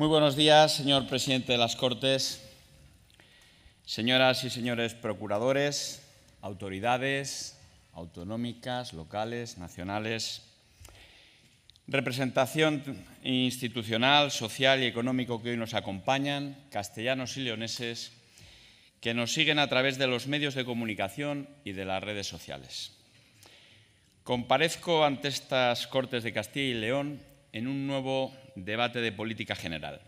Muy buenos días, señor presidente de las Cortes, señoras y señores procuradores, autoridades autonómicas, locales, nacionales, representación institucional, social y económico que hoy nos acompañan, castellanos y leoneses que nos siguen a través de los medios de comunicación y de las redes sociales. Comparezco ante estas Cortes de Castilla y León en un nuevo debate de política general.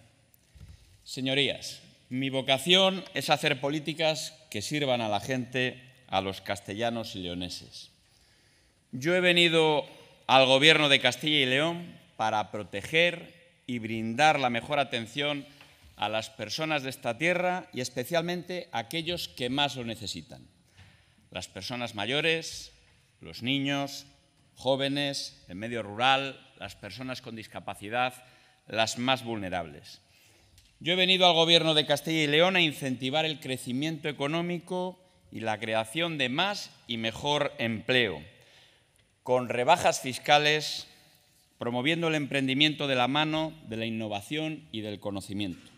Señorías, mi vocación es hacer políticas que sirvan a la gente, a los castellanos y leoneses. Yo he venido al Gobierno de Castilla y León para proteger y brindar la mejor atención a las personas de esta tierra y especialmente a aquellos que más lo necesitan. Las personas mayores, los niños, jóvenes, el medio rural, las personas con discapacidad, las más vulnerables. Yo he venido al Gobierno de Castilla y León a incentivar el crecimiento económico y la creación de más y mejor empleo, con rebajas fiscales, promoviendo el emprendimiento de la mano, de la innovación y del conocimiento.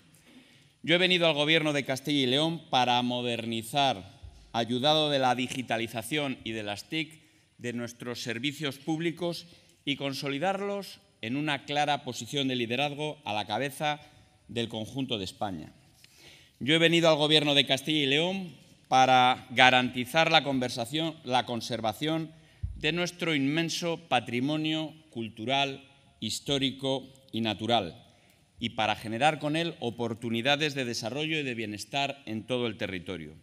Yo he venido al Gobierno de Castilla y León para modernizar, ayudado de la digitalización y de las TIC, de nuestros servicios públicos y consolidarlos en una clara posición de liderazgo a la cabeza del conjunto de España. Yo he venido al Gobierno de Castilla y León para garantizar la, conversación, la conservación de nuestro inmenso patrimonio cultural, histórico y natural, y para generar con él oportunidades de desarrollo y de bienestar en todo el territorio.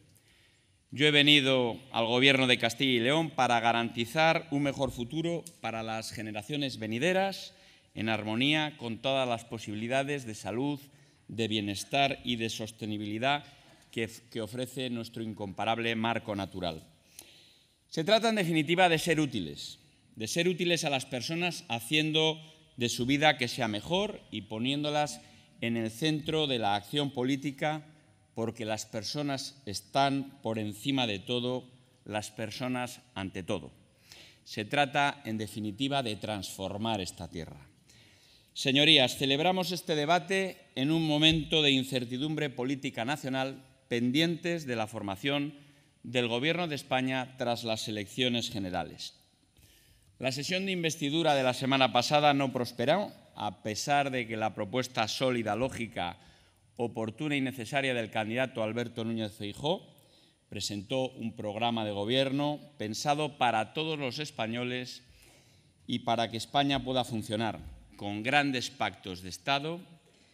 Yo he venido al Gobierno de Castilla y León para garantizar un mejor futuro para las generaciones venideras en armonía con todas las posibilidades de salud, de bienestar y de sostenibilidad que, ofrece nuestro incomparable marco natural. Se trata, en definitiva, de ser útiles, de ser útiles a las personas haciendo de su vida que sea mejor y poniéndolas en el centro de la acción política porque las personas están por encima de todo, las personas ante todo. Se trata, en definitiva, de transformar esta tierra. Señorías, celebramos este debate en un momento de incertidumbre política nacional pendientes de la formación del Gobierno de España tras las elecciones generales. La sesión de investidura de la semana pasada no prosperó, a pesar de que la propuesta sólida, lógica oportuna y necesaria del candidato Alberto Núñez Feijó, presentó un programa de gobierno pensado para todos los españoles y para que España pueda funcionar, con grandes pactos de Estado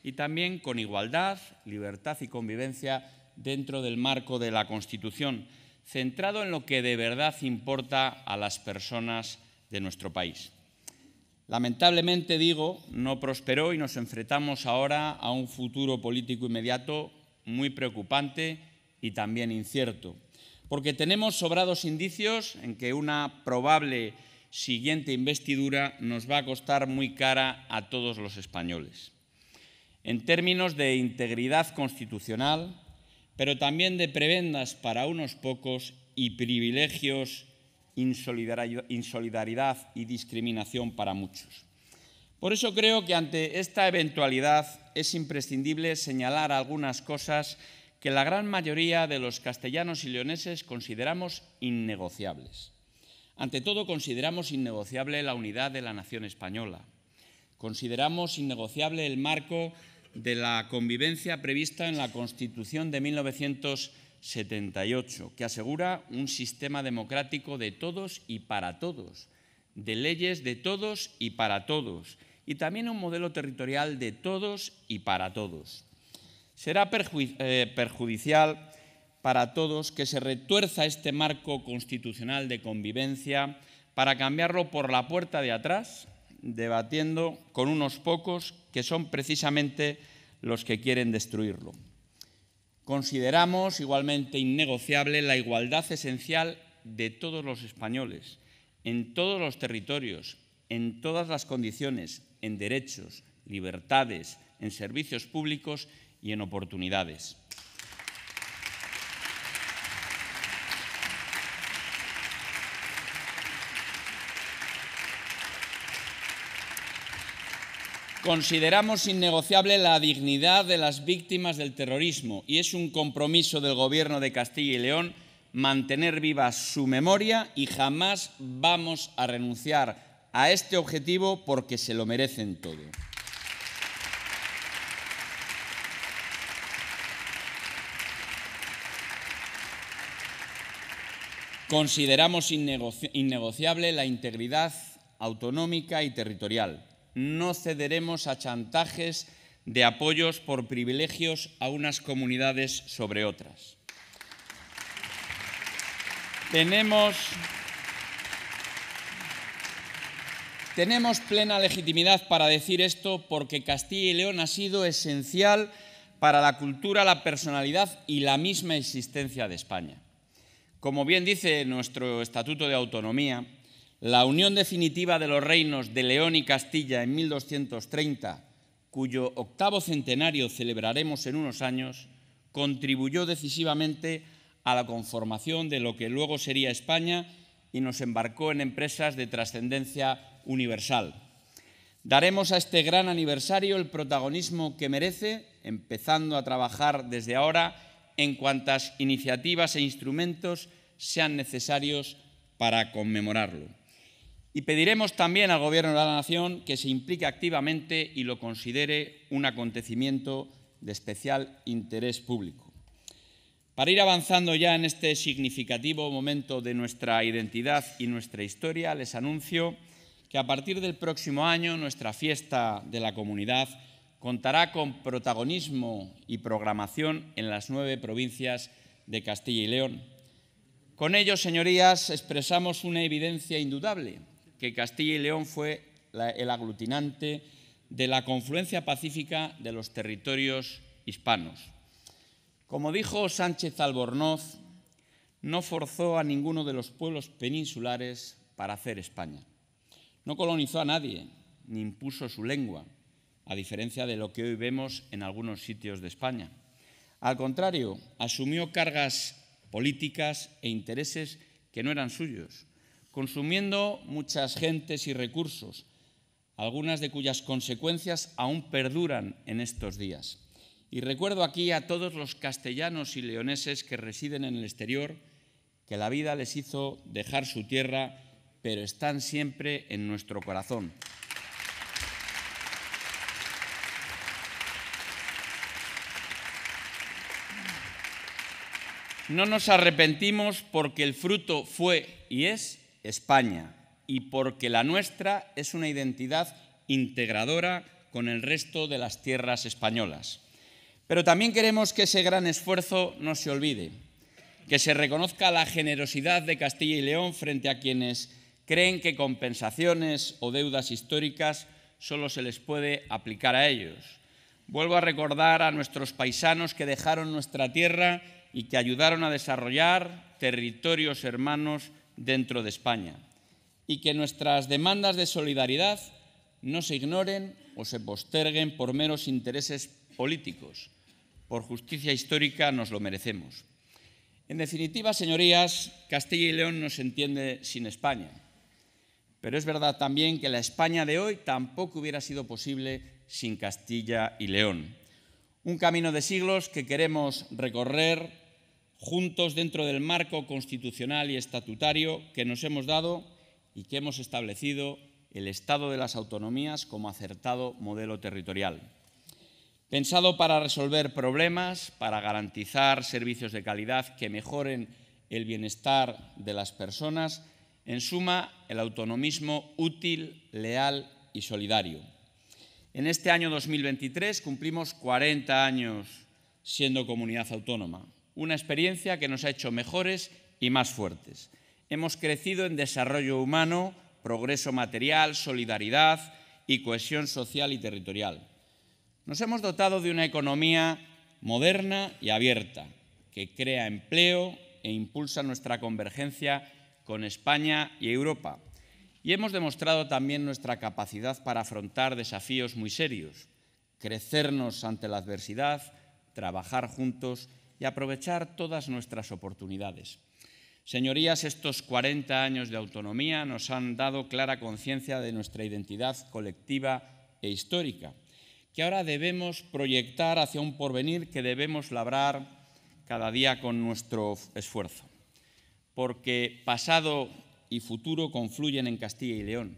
y también con igualdad, libertad y convivencia dentro del marco de la Constitución, centrado en lo que de verdad importa a las personas de nuestro país. Lamentablemente, digo, no prosperó y nos enfrentamos ahora a un futuro político inmediato muy preocupante y también incierto, porque tenemos sobrados indicios en que una probable siguiente investidura nos va a costar muy cara a todos los españoles, en términos de integridad constitucional, pero también de prebendas para unos pocos y privilegios insolidaridad y discriminación para muchos. Por eso creo que ante esta eventualidad es imprescindible señalar algunas cosas que la gran mayoría de los castellanos y leoneses consideramos innegociables. Ante todo, consideramos innegociable la unidad de la nación española. Consideramos innegociable el marco de la convivencia prevista en la Constitución de 1970 78, que asegura un sistema democrático de todos y para todos, de leyes de todos y para todos, y también un modelo territorial de todos y para todos. Será eh, perjudicial para todos que se retuerza este marco constitucional de convivencia para cambiarlo por la puerta de atrás, debatiendo con unos pocos que son precisamente los que quieren destruirlo. Consideramos igualmente innegociable la igualdad esencial de todos los españoles, en todos los territorios, en todas las condiciones, en derechos, libertades, en servicios públicos y en oportunidades. Consideramos innegociable la dignidad de las víctimas del terrorismo y es un compromiso del Gobierno de Castilla y León mantener viva su memoria y jamás vamos a renunciar a este objetivo porque se lo merecen todo. Consideramos innegociable la integridad autonómica y territorial no cederemos a chantajes de apoyos por privilegios a unas comunidades sobre otras. Tenemos, tenemos plena legitimidad para decir esto porque Castilla y León ha sido esencial para la cultura, la personalidad y la misma existencia de España. Como bien dice nuestro Estatuto de Autonomía, la unión definitiva de los reinos de León y Castilla en 1230, cuyo octavo centenario celebraremos en unos años, contribuyó decisivamente a la conformación de lo que luego sería España y nos embarcó en empresas de trascendencia universal. Daremos a este gran aniversario el protagonismo que merece, empezando a trabajar desde ahora en cuantas iniciativas e instrumentos sean necesarios para conmemorarlo. Y pediremos también al Gobierno de la Nación que se implique activamente y lo considere un acontecimiento de especial interés público. Para ir avanzando ya en este significativo momento de nuestra identidad y nuestra historia, les anuncio que a partir del próximo año nuestra fiesta de la comunidad contará con protagonismo y programación en las nueve provincias de Castilla y León. Con ello, señorías, expresamos una evidencia indudable que Castilla y León fue el aglutinante de la confluencia pacífica de los territorios hispanos. Como dijo Sánchez Albornoz, no forzó a ninguno de los pueblos peninsulares para hacer España. No colonizó a nadie, ni impuso su lengua, a diferencia de lo que hoy vemos en algunos sitios de España. Al contrario, asumió cargas políticas e intereses que no eran suyos, consumiendo muchas gentes y recursos, algunas de cuyas consecuencias aún perduran en estos días. Y recuerdo aquí a todos los castellanos y leoneses que residen en el exterior, que la vida les hizo dejar su tierra, pero están siempre en nuestro corazón. No nos arrepentimos porque el fruto fue y es España y porque la nuestra es una identidad integradora con el resto de las tierras españolas. Pero también queremos que ese gran esfuerzo no se olvide, que se reconozca la generosidad de Castilla y León frente a quienes creen que compensaciones o deudas históricas solo se les puede aplicar a ellos. Vuelvo a recordar a nuestros paisanos que dejaron nuestra tierra y que ayudaron a desarrollar territorios hermanos dentro de España y que nuestras demandas de solidaridad no se ignoren o se posterguen por meros intereses políticos. Por justicia histórica nos lo merecemos. En definitiva, señorías, Castilla y León no se entiende sin España. Pero es verdad también que la España de hoy tampoco hubiera sido posible sin Castilla y León. Un camino de siglos que queremos recorrer juntos dentro del marco constitucional y estatutario que nos hemos dado y que hemos establecido el Estado de las Autonomías como acertado modelo territorial. Pensado para resolver problemas, para garantizar servicios de calidad que mejoren el bienestar de las personas, en suma, el autonomismo útil, leal y solidario. En este año 2023 cumplimos 40 años siendo comunidad autónoma una experiencia que nos ha hecho mejores y más fuertes. Hemos crecido en desarrollo humano, progreso material, solidaridad y cohesión social y territorial. Nos hemos dotado de una economía moderna y abierta, que crea empleo e impulsa nuestra convergencia con España y Europa. Y hemos demostrado también nuestra capacidad para afrontar desafíos muy serios, crecernos ante la adversidad, trabajar juntos y aprovechar todas nuestras oportunidades. Señorías, estos 40 años de autonomía nos han dado clara conciencia de nuestra identidad colectiva e histórica, que ahora debemos proyectar hacia un porvenir que debemos labrar cada día con nuestro esfuerzo, porque pasado y futuro confluyen en Castilla y León.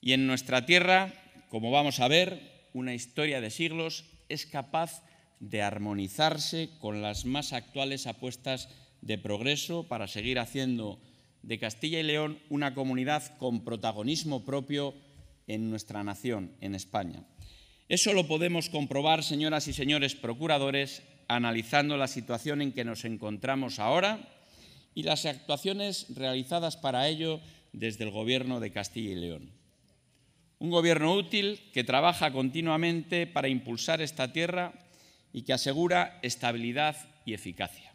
Y en nuestra tierra, como vamos a ver, una historia de siglos es capaz de armonizarse con las más actuales apuestas de progreso para seguir haciendo de Castilla y León una comunidad con protagonismo propio en nuestra nación, en España. Eso lo podemos comprobar, señoras y señores procuradores, analizando la situación en que nos encontramos ahora y las actuaciones realizadas para ello desde el Gobierno de Castilla y León. Un Gobierno útil que trabaja continuamente para impulsar esta tierra y que asegura estabilidad y eficacia.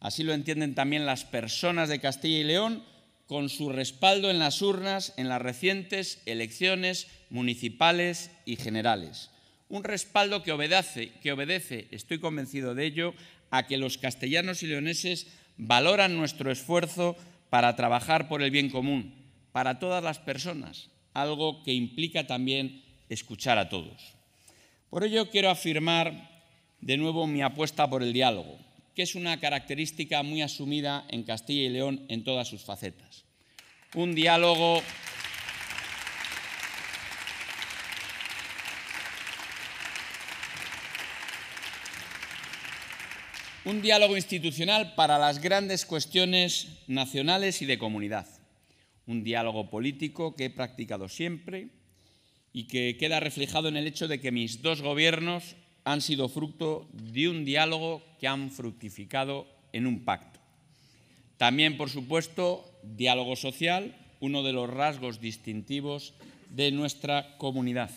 Así lo entienden también las personas de Castilla y León con su respaldo en las urnas en las recientes elecciones municipales y generales. Un respaldo que obedece, que obedece, estoy convencido de ello, a que los castellanos y leoneses valoran nuestro esfuerzo para trabajar por el bien común, para todas las personas, algo que implica también escuchar a todos. Por ello quiero afirmar de nuevo mi apuesta por el diálogo, que es una característica muy asumida en Castilla y León en todas sus facetas. Un diálogo un diálogo institucional para las grandes cuestiones nacionales y de comunidad, un diálogo político que he practicado siempre y que queda reflejado en el hecho de que mis dos gobiernos han sido fruto de un diálogo que han fructificado en un pacto. También, por supuesto, diálogo social, uno de los rasgos distintivos de nuestra comunidad.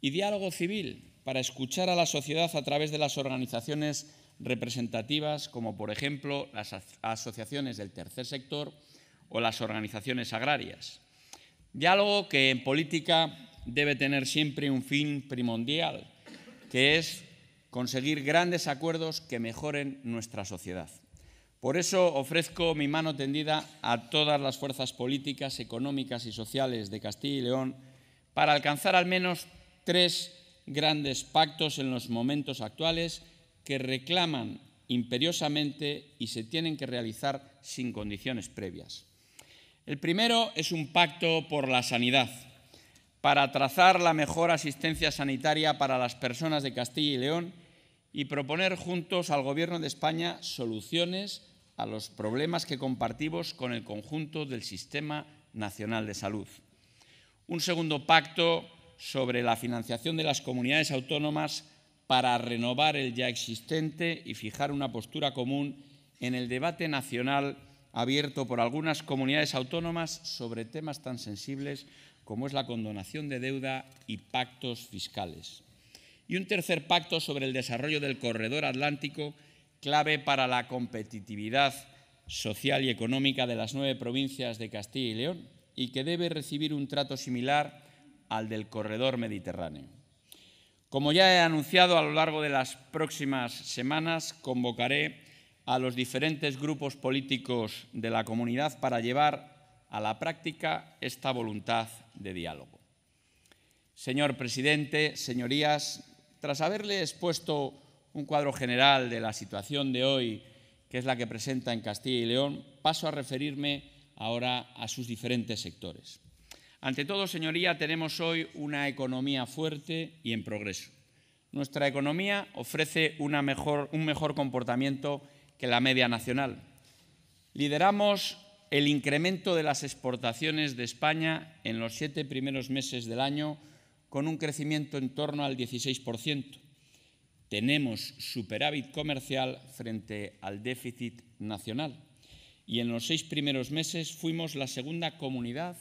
Y diálogo civil, para escuchar a la sociedad a través de las organizaciones representativas, como por ejemplo las asociaciones del tercer sector o las organizaciones agrarias. Diálogo que en política debe tener siempre un fin primordial, que es conseguir grandes acuerdos que mejoren nuestra sociedad. Por eso ofrezco mi mano tendida a todas las fuerzas políticas, económicas y sociales de Castilla y León para alcanzar al menos tres grandes pactos en los momentos actuales que reclaman imperiosamente y se tienen que realizar sin condiciones previas. El primero es un pacto por la sanidad, para trazar la mejor asistencia sanitaria para las personas de Castilla y León y proponer juntos al Gobierno de España soluciones a los problemas que compartimos con el conjunto del Sistema Nacional de Salud. Un segundo pacto sobre la financiación de las comunidades autónomas para renovar el ya existente y fijar una postura común en el debate nacional abierto por algunas comunidades autónomas sobre temas tan sensibles como es la condonación de deuda y pactos fiscales. Y un tercer pacto sobre el desarrollo del corredor atlántico, clave para la competitividad social y económica de las nueve provincias de Castilla y León y que debe recibir un trato similar al del corredor mediterráneo. Como ya he anunciado a lo largo de las próximas semanas, convocaré a los diferentes grupos políticos de la comunidad para llevar a la práctica esta voluntad de diálogo. Señor presidente, señorías, tras haberle expuesto un cuadro general de la situación de hoy, que es la que presenta en Castilla y León, paso a referirme ahora a sus diferentes sectores. Ante todo, señoría, tenemos hoy una economía fuerte y en progreso. Nuestra economía ofrece un mejor comportamiento que la media nacional. Lideramos el incremento de las exportaciones de España en los siete primeros meses del año con un crecimiento en torno al 16%. Tenemos superávit comercial frente al déficit nacional y en los seis primeros meses fuimos la segunda comunidad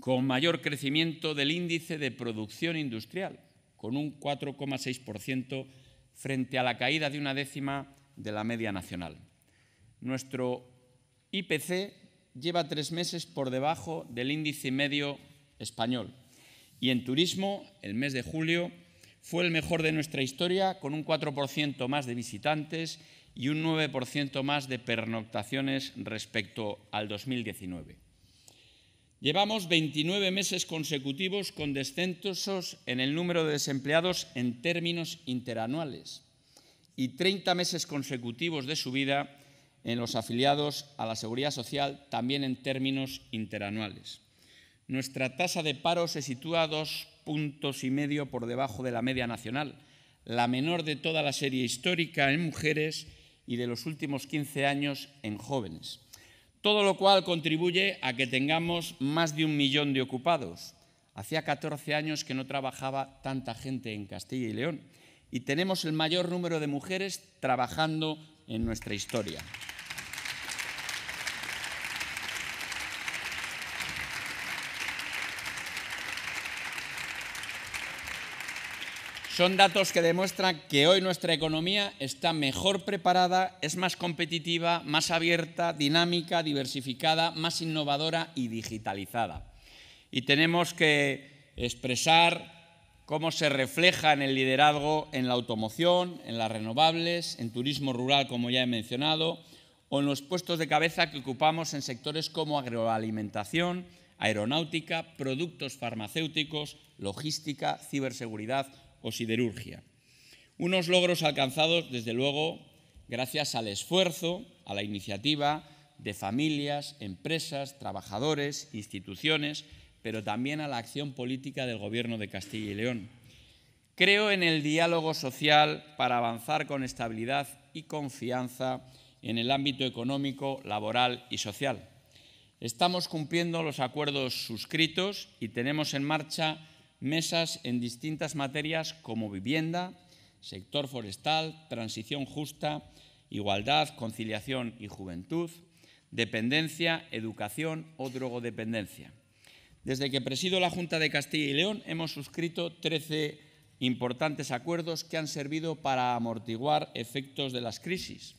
con mayor crecimiento del índice de producción industrial, con un 4,6% frente a la caída de una décima de la media nacional. Nuestro IPC lleva tres meses por debajo del índice medio español. Y en turismo, el mes de julio fue el mejor de nuestra historia, con un 4% más de visitantes y un 9% más de pernoctaciones respecto al 2019. Llevamos 29 meses consecutivos con descensos en el número de desempleados en términos interanuales y 30 meses consecutivos de subida en los afiliados a la seguridad social también en términos interanuales. Nuestra tasa de paro se sitúa a dos puntos y medio por debajo de la media nacional, la menor de toda la serie histórica en mujeres y de los últimos 15 años en jóvenes. Todo lo cual contribuye a que tengamos más de un millón de ocupados. Hacía 14 años que no trabajaba tanta gente en Castilla y León y tenemos el mayor número de mujeres trabajando en nuestra historia. Son datos que demuestran que hoy nuestra economía está mejor preparada, es más competitiva, más abierta, dinámica, diversificada, más innovadora y digitalizada. Y tenemos que expresar cómo se refleja en el liderazgo en la automoción, en las renovables, en turismo rural, como ya he mencionado, o en los puestos de cabeza que ocupamos en sectores como agroalimentación, aeronáutica, productos farmacéuticos, logística, ciberseguridad o siderurgia. Unos logros alcanzados, desde luego, gracias al esfuerzo, a la iniciativa de familias, empresas, trabajadores, instituciones, pero también a la acción política del Gobierno de Castilla y León. Creo en el diálogo social para avanzar con estabilidad y confianza en el ámbito económico, laboral y social. Estamos cumpliendo los acuerdos suscritos y tenemos en marcha mesas en distintas materias como vivienda, sector forestal, transición justa, igualdad, conciliación y juventud, dependencia, educación o drogodependencia. Desde que presido la Junta de Castilla y León hemos suscrito 13 importantes acuerdos que han servido para amortiguar efectos de las crisis,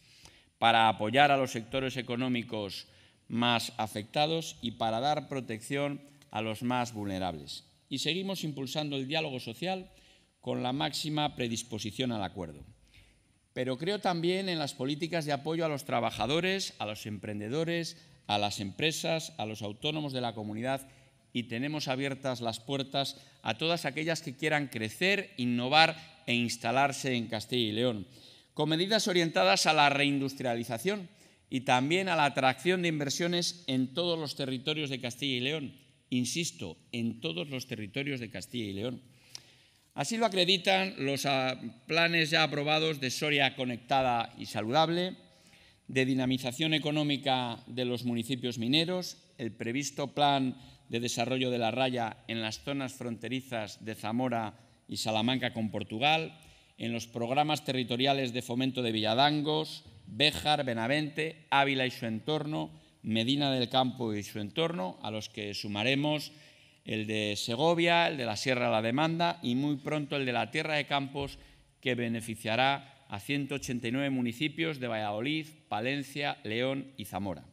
para apoyar a los sectores económicos más afectados y para dar protección a los más vulnerables y seguimos impulsando el diálogo social con la máxima predisposición al acuerdo. Pero creo también en las políticas de apoyo a los trabajadores, a los emprendedores, a las empresas, a los autónomos de la comunidad y tenemos abiertas las puertas a todas aquellas que quieran crecer, innovar e instalarse en Castilla y León, con medidas orientadas a la reindustrialización y también a la atracción de inversiones en todos los territorios de Castilla y León, insisto, en todos los territorios de Castilla y León. Así lo acreditan los ah, planes ya aprobados de Soria Conectada y Saludable, de dinamización económica de los municipios mineros, el previsto plan de desarrollo de la raya en las zonas fronterizas de Zamora y Salamanca con Portugal, en los programas territoriales de fomento de Villadangos, Béjar, Benavente, Ávila y su entorno, Medina del Campo y su entorno, a los que sumaremos el de Segovia, el de la Sierra de la Demanda y muy pronto el de la Tierra de Campos, que beneficiará a 189 municipios de Valladolid, Palencia, León y Zamora.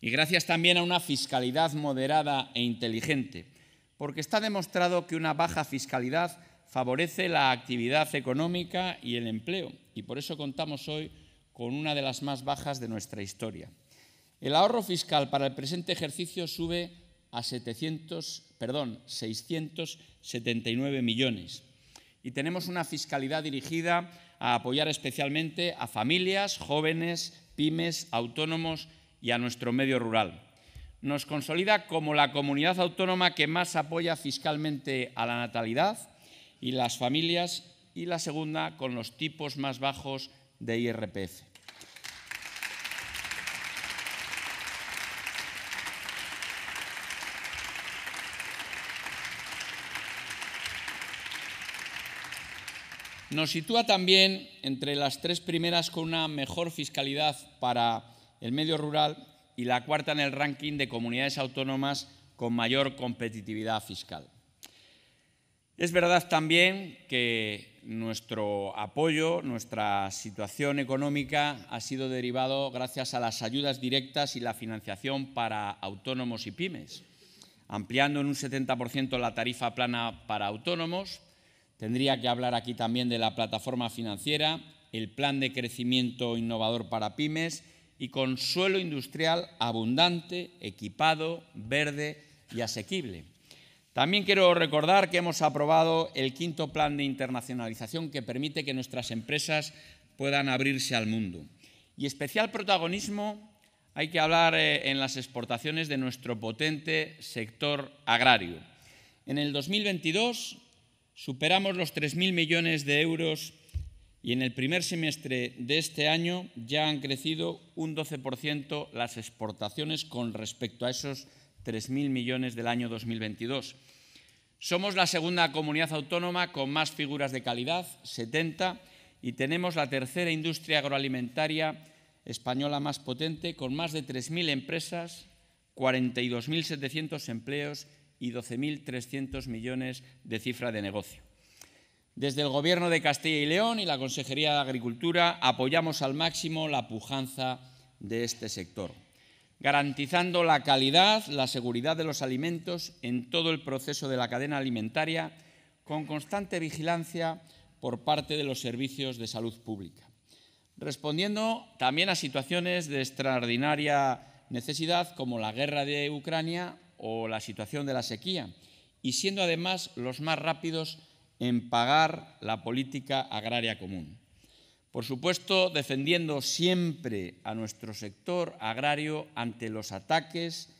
Y gracias también a una fiscalidad moderada e inteligente, porque está demostrado que una baja fiscalidad favorece la actividad económica y el empleo, y por eso contamos hoy con una de las más bajas de nuestra historia. El ahorro fiscal para el presente ejercicio sube a 700, perdón, 679 millones. Y tenemos una fiscalidad dirigida a apoyar especialmente a familias, jóvenes, pymes, autónomos y a nuestro medio rural. Nos consolida como la comunidad autónoma que más apoya fiscalmente a la natalidad y las familias y la segunda con los tipos más bajos de IRPF. Nos sitúa también entre las tres primeras con una mejor fiscalidad para el medio rural y la cuarta en el ranking de comunidades autónomas con mayor competitividad fiscal. Es verdad también que nuestro apoyo, nuestra situación económica ha sido derivado gracias a las ayudas directas y la financiación para autónomos y pymes, ampliando en un 70% la tarifa plana para autónomos, Tendría que hablar aquí también de la plataforma financiera, el plan de crecimiento innovador para pymes y con suelo industrial abundante, equipado, verde y asequible. También quiero recordar que hemos aprobado el quinto plan de internacionalización que permite que nuestras empresas puedan abrirse al mundo. Y especial protagonismo hay que hablar eh, en las exportaciones de nuestro potente sector agrario. En el 2022 Superamos los 3.000 millones de euros y en el primer semestre de este año ya han crecido un 12% las exportaciones con respecto a esos 3.000 millones del año 2022. Somos la segunda comunidad autónoma con más figuras de calidad, 70, y tenemos la tercera industria agroalimentaria española más potente, con más de 3.000 empresas, 42.700 empleos y 12.300 millones de cifra de negocio. Desde el Gobierno de Castilla y León y la Consejería de Agricultura apoyamos al máximo la pujanza de este sector, garantizando la calidad, la seguridad de los alimentos en todo el proceso de la cadena alimentaria, con constante vigilancia por parte de los servicios de salud pública, respondiendo también a situaciones de extraordinaria necesidad como la guerra de Ucrania o la situación de la sequía, y siendo además los más rápidos en pagar la política agraria común. Por supuesto, defendiendo siempre a nuestro sector agrario ante los ataques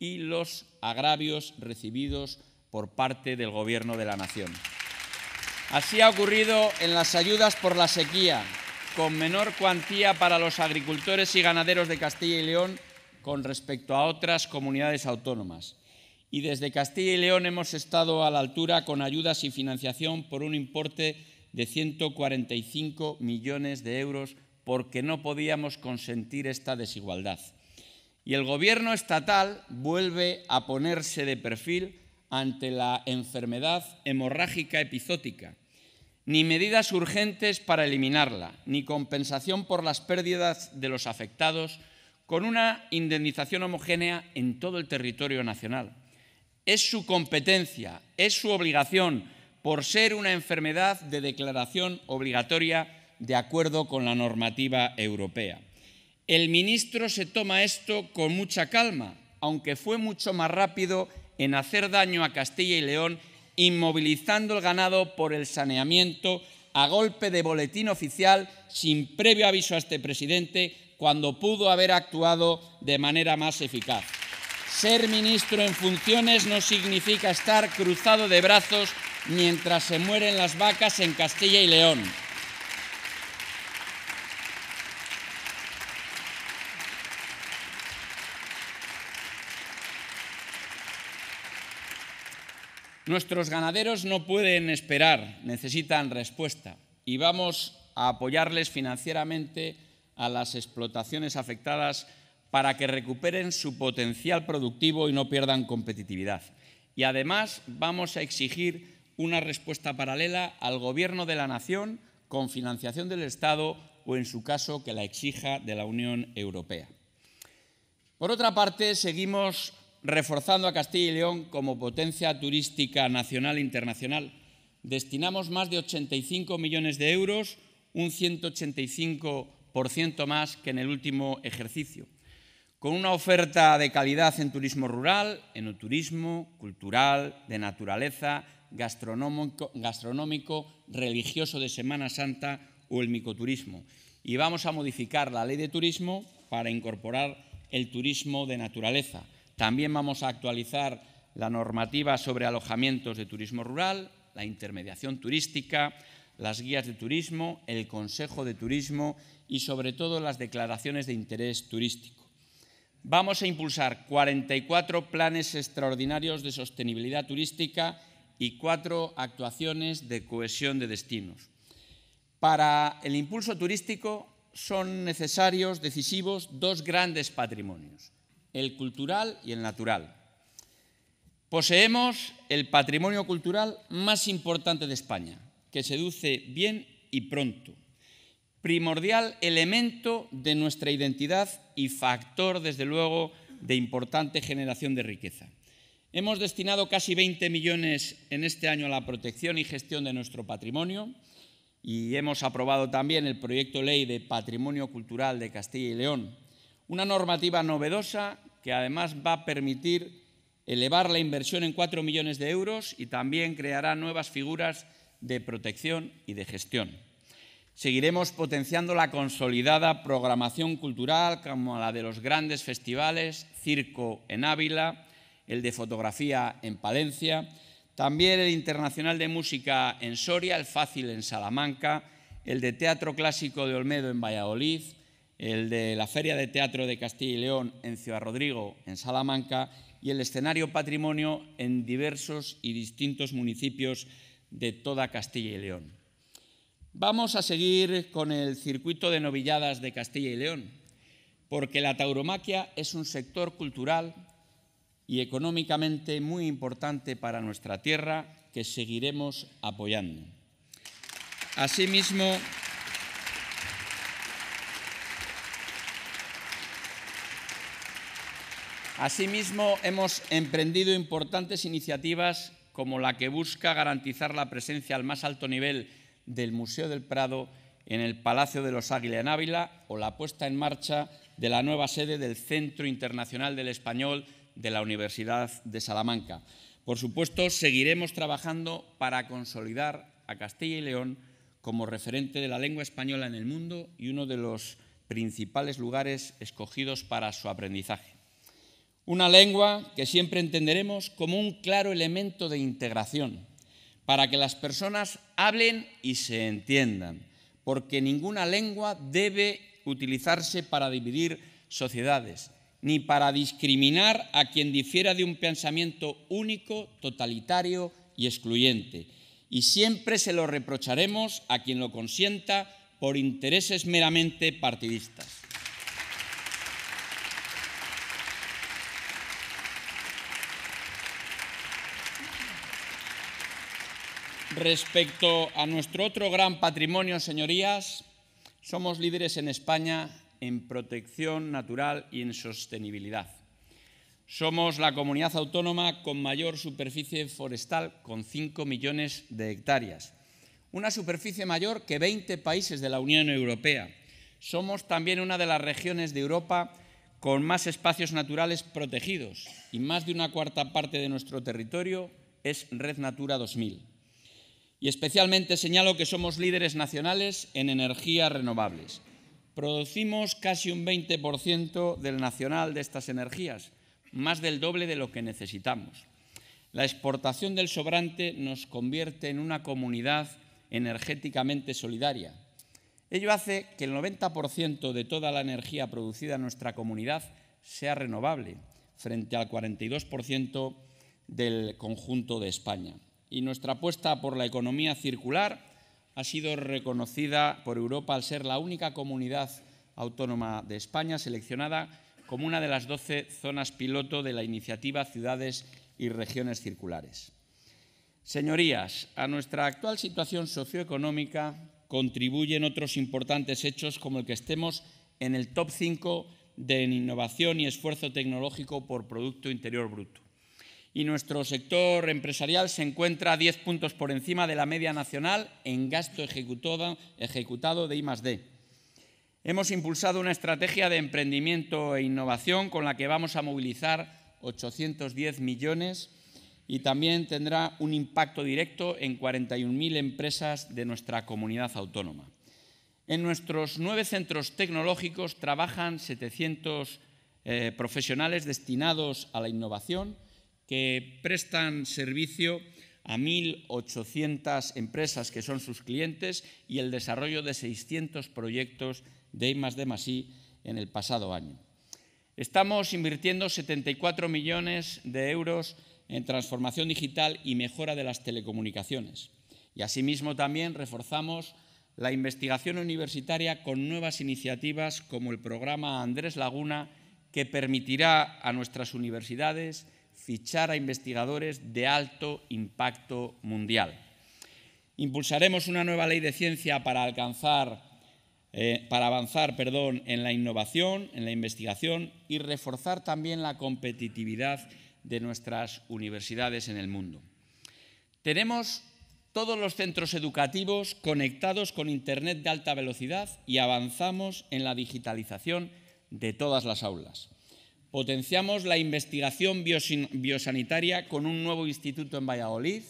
y los agravios recibidos por parte del Gobierno de la Nación. Así ha ocurrido en las ayudas por la sequía, con menor cuantía para los agricultores y ganaderos de Castilla y León con respecto a otras comunidades autónomas. Y desde Castilla y León hemos estado a la altura con ayudas y financiación por un importe de 145 millones de euros porque no podíamos consentir esta desigualdad. Y el Gobierno estatal vuelve a ponerse de perfil ante la enfermedad hemorrágica epizótica. Ni medidas urgentes para eliminarla, ni compensación por las pérdidas de los afectados, con una indemnización homogénea en todo el territorio nacional. Es su competencia, es su obligación, por ser una enfermedad de declaración obligatoria de acuerdo con la normativa europea. El ministro se toma esto con mucha calma, aunque fue mucho más rápido en hacer daño a Castilla y León, inmovilizando el ganado por el saneamiento a golpe de boletín oficial sin previo aviso a este presidente, cuando pudo haber actuado de manera más eficaz. Ser ministro en funciones no significa estar cruzado de brazos mientras se mueren las vacas en Castilla y León. Nuestros ganaderos no pueden esperar, necesitan respuesta y vamos a apoyarles financieramente a las explotaciones afectadas para que recuperen su potencial productivo y no pierdan competitividad. Y además vamos a exigir una respuesta paralela al Gobierno de la Nación con financiación del Estado o, en su caso, que la exija de la Unión Europea. Por otra parte, seguimos reforzando a Castilla y León como potencia turística nacional e internacional. Destinamos más de 85 millones de euros, un 185 por ciento más que en el último ejercicio, con una oferta de calidad en turismo rural, en turismo cultural, de naturaleza, gastronómico, gastronómico, religioso de Semana Santa o el micoturismo. Y vamos a modificar la ley de turismo para incorporar el turismo de naturaleza. También vamos a actualizar la normativa sobre alojamientos de turismo rural, la intermediación turística, las guías de turismo, el Consejo de Turismo y sobre todo las declaraciones de interés turístico. Vamos a impulsar 44 planes extraordinarios de sostenibilidad turística y cuatro actuaciones de cohesión de destinos. Para el impulso turístico son necesarios, decisivos, dos grandes patrimonios, el cultural y el natural. Poseemos el patrimonio cultural más importante de España, que seduce bien y pronto. Primordial elemento de nuestra identidad y factor, desde luego, de importante generación de riqueza. Hemos destinado casi 20 millones en este año a la protección y gestión de nuestro patrimonio y hemos aprobado también el proyecto ley de patrimonio cultural de Castilla y León, una normativa novedosa que además va a permitir elevar la inversión en 4 millones de euros y también creará nuevas figuras de protección y de gestión. Seguiremos potenciando la consolidada programación cultural como la de los grandes festivales, Circo en Ávila, el de fotografía en Palencia, también el Internacional de Música en Soria, el Fácil en Salamanca, el de Teatro Clásico de Olmedo en Valladolid, el de la Feria de Teatro de Castilla y León en Ciudad Rodrigo, en Salamanca, y el escenario patrimonio en diversos y distintos municipios de toda Castilla y León. Vamos a seguir con el circuito de novilladas de Castilla y León, porque la tauromaquia es un sector cultural y económicamente muy importante para nuestra tierra que seguiremos apoyando. Asimismo, Asimismo, hemos emprendido importantes iniciativas como la que busca garantizar la presencia al más alto nivel del Museo del Prado en el Palacio de los Águilas en Ávila o la puesta en marcha de la nueva sede del Centro Internacional del Español de la Universidad de Salamanca. Por supuesto, seguiremos trabajando para consolidar a Castilla y León como referente de la lengua española en el mundo y uno de los principales lugares escogidos para su aprendizaje. Una lengua que siempre entenderemos como un claro elemento de integración, para que las personas hablen y se entiendan, porque ninguna lengua debe utilizarse para dividir sociedades, ni para discriminar a quien difiera de un pensamiento único, totalitario y excluyente. Y siempre se lo reprocharemos a quien lo consienta por intereses meramente partidistas. Respecto a nuestro otro gran patrimonio, señorías, somos líderes en España en protección natural y en sostenibilidad. Somos la comunidad autónoma con mayor superficie forestal, con 5 millones de hectáreas. Una superficie mayor que 20 países de la Unión Europea. Somos también una de las regiones de Europa con más espacios naturales protegidos y más de una cuarta parte de nuestro territorio es Red Natura 2000. Y especialmente señalo que somos líderes nacionales en energías renovables. Producimos casi un 20% del nacional de estas energías, más del doble de lo que necesitamos. La exportación del sobrante nos convierte en una comunidad energéticamente solidaria. Ello hace que el 90% de toda la energía producida en nuestra comunidad sea renovable, frente al 42% del conjunto de España y nuestra apuesta por la economía circular ha sido reconocida por Europa al ser la única comunidad autónoma de España seleccionada como una de las doce zonas piloto de la iniciativa Ciudades y Regiones Circulares. Señorías, a nuestra actual situación socioeconómica contribuyen otros importantes hechos como el que estemos en el top 5 de innovación y esfuerzo tecnológico por Producto Interior Bruto y nuestro sector empresarial se encuentra 10 puntos por encima de la media nacional en gasto ejecutado, de I+D. Hemos impulsado una estrategia de emprendimiento e innovación con la que vamos a movilizar 810 millones y también tendrá un impacto directo en 41.000 empresas de nuestra comunidad autónoma. En nuestros nueve centros tecnológicos trabajan 700 eh, profesionales destinados a la innovación, que prestan servicio a 1.800 empresas que son sus clientes y el desarrollo de 600 proyectos de I D en el pasado año. Estamos invirtiendo 74 millones de euros en transformación digital y mejora de las telecomunicaciones. Y asimismo también reforzamos la investigación universitaria con nuevas iniciativas como el programa Andrés Laguna, que permitirá a nuestras universidades fichar a investigadores de alto impacto mundial. Impulsaremos una nueva ley de ciencia para eh, avanzar, en la innovación, en la investigación y reforzar también la competitividad de nuestras universidades en el mundo. Tenemos todos los centros educativos conectados con Internet de alta velocidad y avanzamos en la digitalización de todas las aulas. Potenciamos la investigación biosanitaria con un nuevo instituto en Valladolid,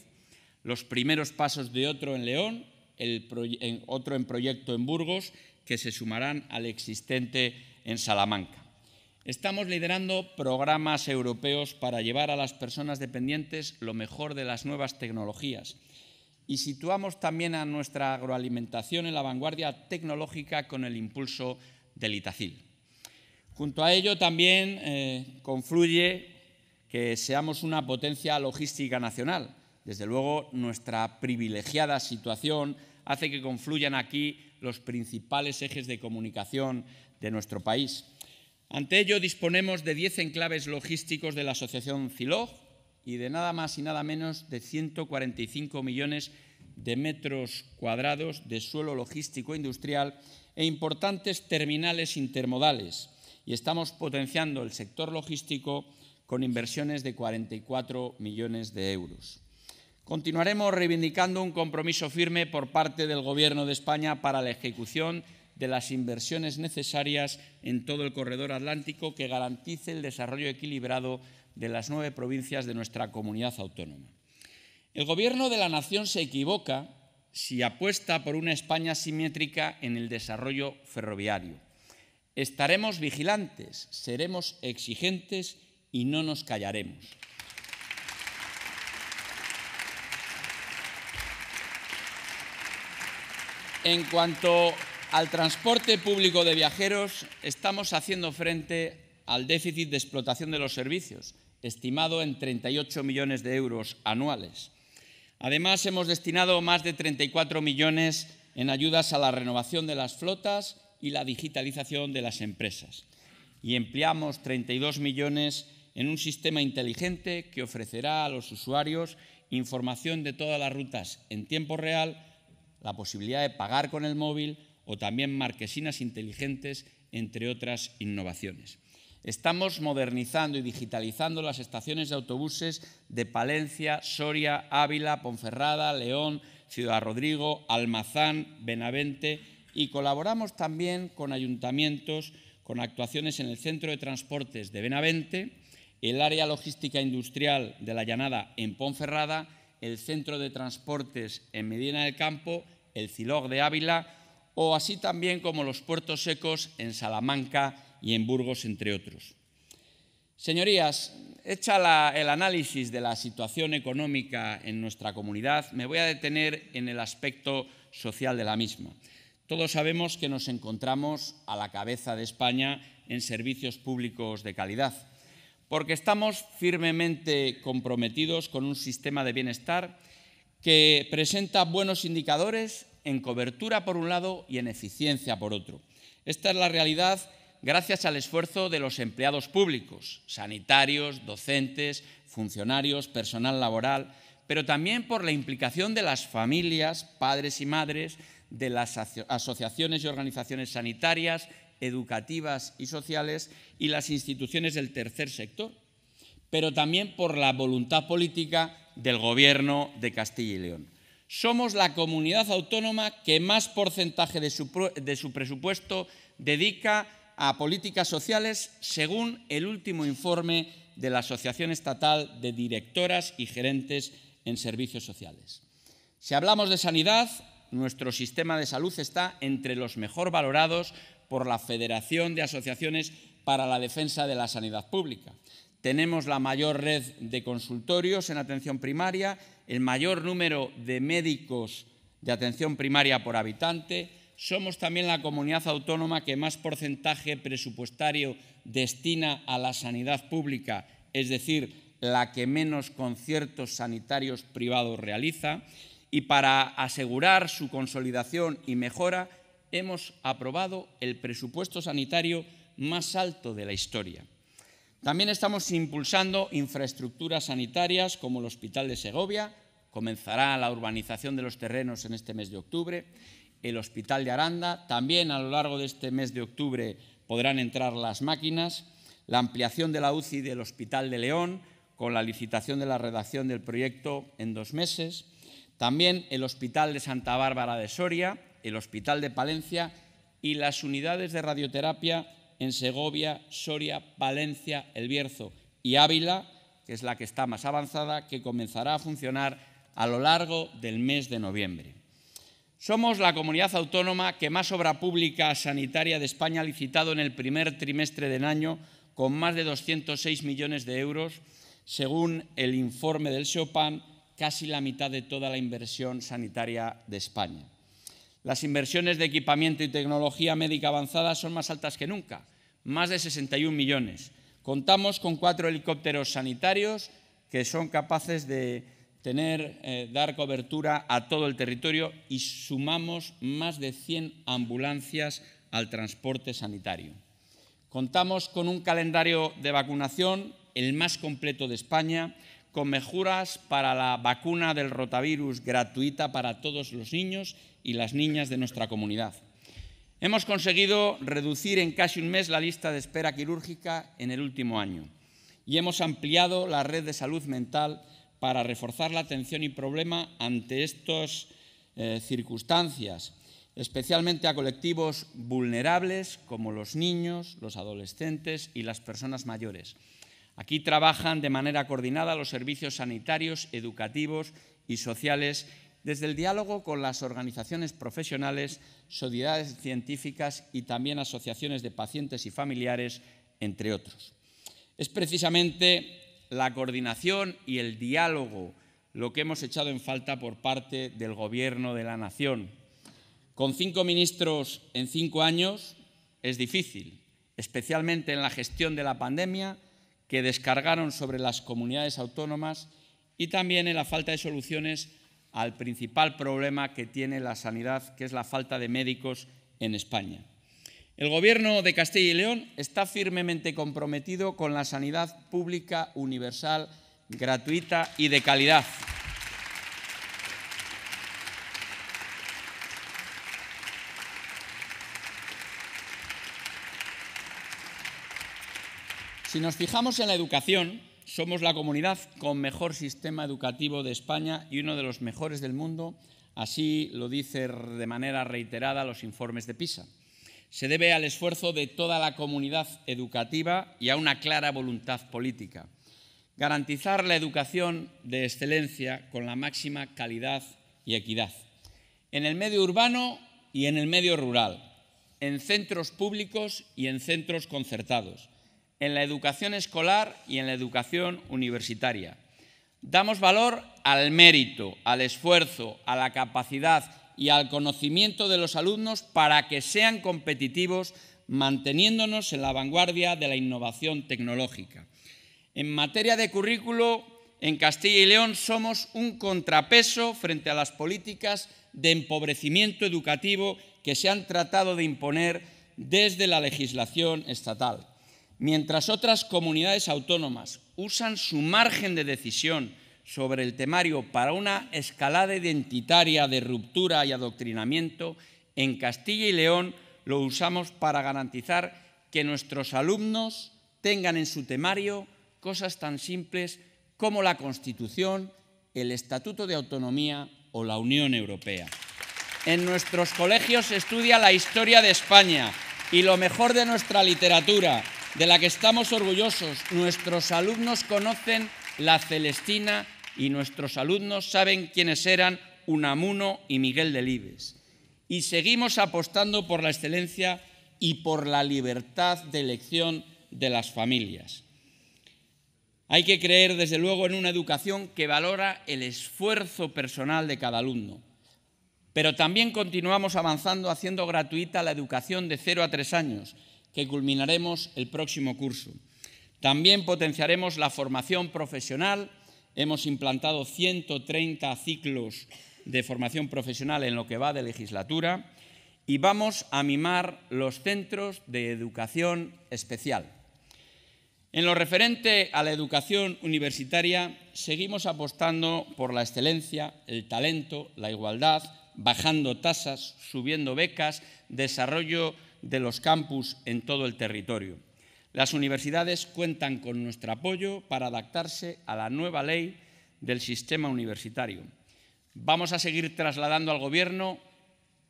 los primeros pasos de otro en León, otro en proyecto en Burgos, que se sumarán al existente en Salamanca. Estamos liderando programas europeos para llevar a las personas dependientes lo mejor de las nuevas tecnologías y situamos también a nuestra agroalimentación en la vanguardia tecnológica con el impulso del Itacil. Junto a ello también eh, confluye que seamos una potencia logística nacional. Desde luego, nuestra privilegiada situación hace que confluyan aquí los principales ejes de comunicación de nuestro país. Ante ello, disponemos de 10 enclaves logísticos de la Asociación CILOG y de nada más y nada menos de 145 millones de metros cuadrados de suelo logístico industrial e importantes terminales intermodales y estamos potenciando el sector logístico con inversiones de 44 millones de euros. Continuaremos reivindicando un compromiso firme por parte del Gobierno de España para la ejecución de las inversiones necesarias en todo el corredor atlántico que garantice el desarrollo equilibrado de las nueve provincias de nuestra comunidad autónoma. El Gobierno de la Nación se equivoca si apuesta por una España simétrica en el desarrollo ferroviario. Estaremos vigilantes, seremos exigentes y no nos callaremos. En cuanto al transporte público de viajeros, estamos haciendo frente al déficit de explotación de los servicios, estimado en 38 millones de euros anuales. Además, hemos destinado más de 34 millones en ayudas a la renovación de las flotas y la digitalización de las empresas. Y empleamos 32 millones en un sistema inteligente que ofrecerá a los usuarios información de todas las rutas en tiempo real, la posibilidad de pagar con el móvil o también marquesinas inteligentes, entre otras innovaciones. Estamos modernizando y digitalizando las estaciones de autobuses de Palencia, Soria, Ávila, Ponferrada, León, Ciudad Rodrigo, Almazán, Benavente y colaboramos también con ayuntamientos con actuaciones en el Centro de Transportes de Benavente, el Área Logística Industrial de la Llanada en Ponferrada, el Centro de Transportes en Medina del Campo, el Cilog de Ávila o así también como los puertos secos en Salamanca y en Burgos, entre otros. Señorías, hecha el análisis de la situación económica en nuestra comunidad, me voy a detener en el aspecto social de la misma. Todos sabemos que nos encontramos a la cabeza de España en servicios públicos de calidad, porque estamos firmemente comprometidos con un sistema de bienestar que presenta buenos indicadores en cobertura por un lado y en eficiencia por otro. Esta es la realidad gracias al esfuerzo de los empleados públicos, sanitarios, docentes, funcionarios, personal laboral, pero también por la implicación de las familias, padres y madres, de las asociaciones y organizaciones sanitarias, educativas y sociales y las instituciones del tercer sector, pero también por la voluntad política del Gobierno de Castilla y León. Somos la comunidad autónoma que más porcentaje de su, de su presupuesto dedica a políticas sociales según el último informe de la Asociación Estatal de Directoras y Gerentes en Servicios Sociales. Si hablamos de sanidad, nuestro sistema de salud está entre los mejor valorados por la Federación de Asociaciones para la Defensa de la Sanidad Pública. Tenemos la mayor red de consultorios en atención primaria, el mayor número de médicos de atención primaria por habitante. Somos también la comunidad autónoma que más porcentaje presupuestario destina a la sanidad pública, es decir, la que menos conciertos sanitarios privados realiza y para asegurar su consolidación y mejora, hemos aprobado el presupuesto sanitario más alto de la historia. También estamos impulsando infraestructuras sanitarias como el Hospital de Segovia, comenzará la urbanización de los terrenos en este mes de octubre, el Hospital de Aranda, también a lo largo de este mes de octubre podrán entrar las máquinas, la ampliación de la UCI del Hospital de León con la licitación de la redacción del proyecto en dos meses, también el Hospital de Santa Bárbara de Soria, el Hospital de Palencia y las unidades de radioterapia en Segovia, Soria, Palencia, El Bierzo y Ávila, que es la que está más avanzada, que comenzará a funcionar a lo largo del mes de noviembre. Somos la comunidad autónoma que más obra pública sanitaria de España ha licitado en el primer trimestre del año, con más de 206 millones de euros, según el informe del SEOPAN casi la mitad de toda la inversión sanitaria de España. Las inversiones de equipamiento y tecnología médica avanzada son más altas que nunca, más de 61 millones. Contamos con cuatro helicópteros sanitarios que son capaces de tener, eh, dar cobertura a todo el territorio y sumamos más de 100 ambulancias al transporte sanitario. Contamos con un calendario de vacunación, el más completo de España, con mejoras para la vacuna del rotavirus gratuita para todos los niños y las niñas de nuestra comunidad. Hemos conseguido reducir en casi un mes la lista de espera quirúrgica en el último año y hemos ampliado la red de salud mental para reforzar la atención y problema ante estas eh, circunstancias, especialmente a colectivos vulnerables como los niños, los adolescentes y las personas mayores. Aquí trabajan de manera coordinada los servicios sanitarios, educativos y sociales desde el diálogo con las organizaciones profesionales, sociedades científicas y también asociaciones de pacientes y familiares, entre otros. Es precisamente la coordinación y el diálogo lo que hemos echado en falta por parte del Gobierno de la Nación. Con cinco ministros en cinco años es difícil, especialmente en la gestión de la pandemia que descargaron sobre las comunidades autónomas y también en la falta de soluciones al principal problema que tiene la sanidad, que es la falta de médicos en España. El Gobierno de Castilla y León está firmemente comprometido con la sanidad pública, universal, gratuita y de calidad. Si nos fijamos en la educación, somos la comunidad con mejor sistema educativo de España y uno de los mejores del mundo, así lo dicen de manera reiterada los informes de PISA. Se debe al esfuerzo de toda la comunidad educativa y a una clara voluntad política. Garantizar la educación de excelencia con la máxima calidad y equidad. En el medio urbano y en el medio rural. En centros públicos y en centros concertados en la educación escolar y en la educación universitaria. Damos valor al mérito, al esfuerzo, a la capacidad y al conocimiento de los alumnos para que sean competitivos, manteniéndonos en la vanguardia de la innovación tecnológica. En materia de currículo, en Castilla y León somos un contrapeso frente a las políticas de empobrecimiento educativo que se han tratado de imponer desde la legislación estatal. Mientras otras comunidades autónomas usan su margen de decisión sobre el temario para una escalada identitaria de ruptura y adoctrinamiento, en Castilla y León lo usamos para garantizar que nuestros alumnos tengan en su temario cosas tan simples como la Constitución, el Estatuto de Autonomía o la Unión Europea. En nuestros colegios se estudia la historia de España y lo mejor de nuestra literatura, de la que estamos orgullosos. Nuestros alumnos conocen la Celestina y nuestros alumnos saben quiénes eran Unamuno y Miguel Delibes. Y seguimos apostando por la excelencia y por la libertad de elección de las familias. Hay que creer, desde luego, en una educación que valora el esfuerzo personal de cada alumno. Pero también continuamos avanzando haciendo gratuita la educación de 0 a 3 años que culminaremos el próximo curso. También potenciaremos la formación profesional. Hemos implantado 130 ciclos de formación profesional en lo que va de legislatura y vamos a mimar los centros de educación especial. En lo referente a la educación universitaria, seguimos apostando por la excelencia, el talento, la igualdad, bajando tasas, subiendo becas, desarrollo de los campus en todo el territorio. Las universidades cuentan con nuestro apoyo para adaptarse a la nueva ley del sistema universitario. Vamos a seguir trasladando al Gobierno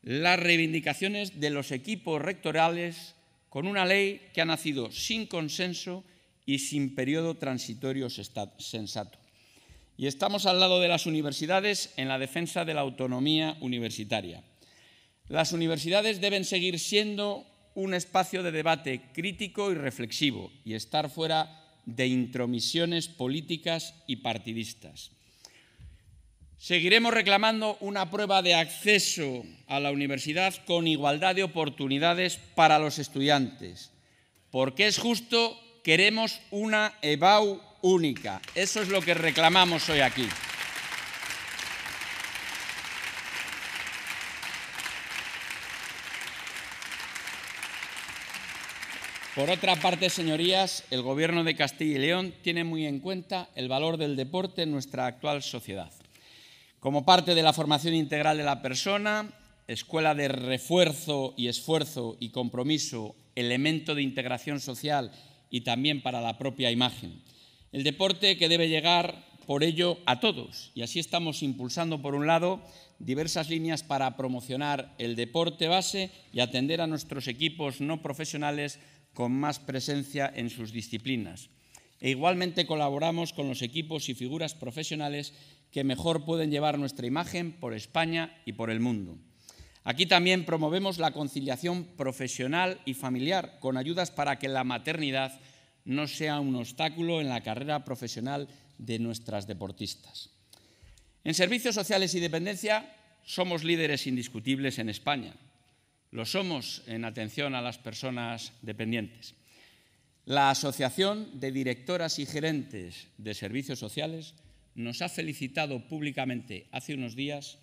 las reivindicaciones de los equipos rectorales con una ley que ha nacido sin consenso y sin periodo transitorio sensato. Y estamos al lado de las universidades en la defensa de la autonomía universitaria. Las universidades deben seguir siendo un espacio de debate crítico y reflexivo y estar fuera de intromisiones políticas y partidistas. Seguiremos reclamando una prueba de acceso a la universidad con igualdad de oportunidades para los estudiantes. Porque es justo, queremos una EBAU única. Eso es lo que reclamamos hoy aquí. Por otra parte, señorías, el Gobierno de Castilla y León tiene muy en cuenta el valor del deporte en nuestra actual sociedad. Como parte de la formación integral de la persona, escuela de refuerzo y esfuerzo y compromiso, elemento de integración social y también para la propia imagen. El deporte que debe llegar por ello a todos y así estamos impulsando por un lado diversas líneas para promocionar el deporte base y atender a nuestros equipos no profesionales con más presencia en sus disciplinas. E igualmente colaboramos con los equipos y figuras profesionales que mejor pueden llevar nuestra imagen por España y por el mundo. Aquí también promovemos la conciliación profesional y familiar con ayudas para que la maternidad no sea un obstáculo en la carrera profesional de nuestras deportistas. En servicios sociales y dependencia somos líderes indiscutibles en España. Lo somos en atención a las personas dependientes. La Asociación de Directoras y Gerentes de Servicios Sociales nos ha felicitado públicamente hace unos días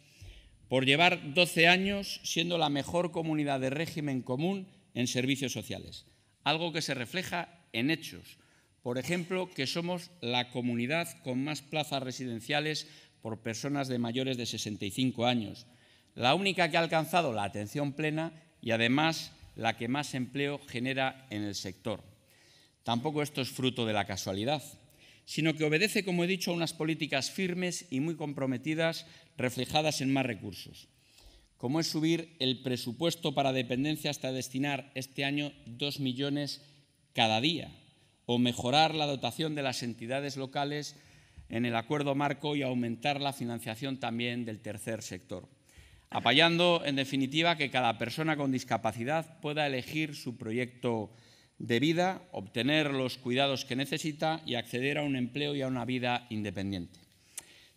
por llevar 12 años siendo la mejor comunidad de régimen común en servicios sociales, algo que se refleja en hechos. Por ejemplo, que somos la comunidad con más plazas residenciales por personas de mayores de 65 años, la única que ha alcanzado la atención plena y además la que más empleo genera en el sector. Tampoco esto es fruto de la casualidad, sino que obedece, como he dicho, a unas políticas firmes y muy comprometidas reflejadas en más recursos, como es subir el presupuesto para dependencia hasta destinar este año 2 millones cada día, o mejorar la dotación de las entidades locales en el acuerdo marco y aumentar la financiación también del tercer sector apoyando en definitiva que cada persona con discapacidad pueda elegir su proyecto de vida, obtener los cuidados que necesita y acceder a un empleo y a una vida independiente.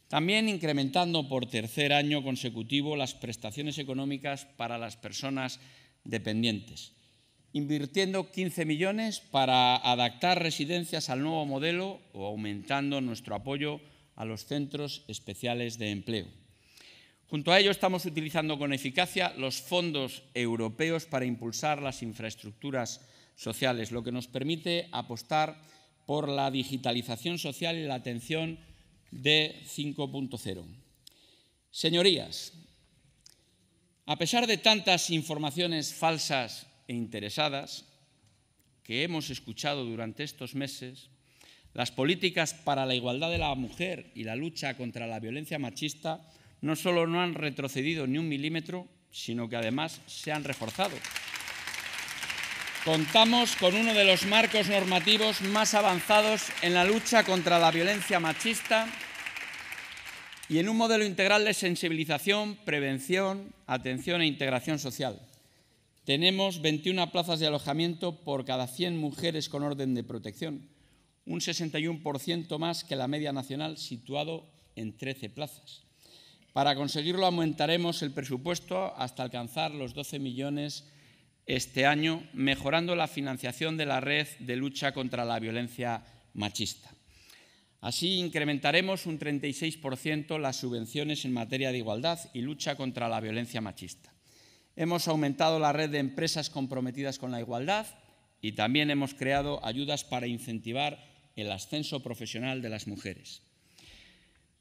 También incrementando por tercer año consecutivo las prestaciones económicas para las personas dependientes, invirtiendo 15 millones para adaptar residencias al nuevo modelo o aumentando nuestro apoyo a los centros especiales de empleo Junto a ello, estamos utilizando con eficacia los fondos europeos para impulsar las infraestructuras sociales, lo que nos permite apostar por la digitalización social y la atención de 5.0. Señorías, a pesar de tantas informaciones falsas e interesadas que hemos escuchado durante estos meses, las políticas para la igualdad de la mujer y la lucha contra la violencia machista no solo no han retrocedido ni un milímetro, sino que además se han reforzado. Contamos con uno de los marcos normativos más avanzados en la lucha contra la violencia machista y en un modelo integral de sensibilización, prevención, atención e integración social. Tenemos 21 plazas de alojamiento por cada 100 mujeres con orden de protección, un 61% más que la media nacional situado en 13 plazas. Para conseguirlo aumentaremos el presupuesto hasta alcanzar los 12 millones este año, mejorando la financiación de la red de lucha contra la violencia machista. Así incrementaremos un 36% las subvenciones en materia de igualdad y lucha contra la violencia machista. Hemos aumentado la red de empresas comprometidas con la igualdad y también hemos creado ayudas para incentivar el ascenso profesional de las mujeres.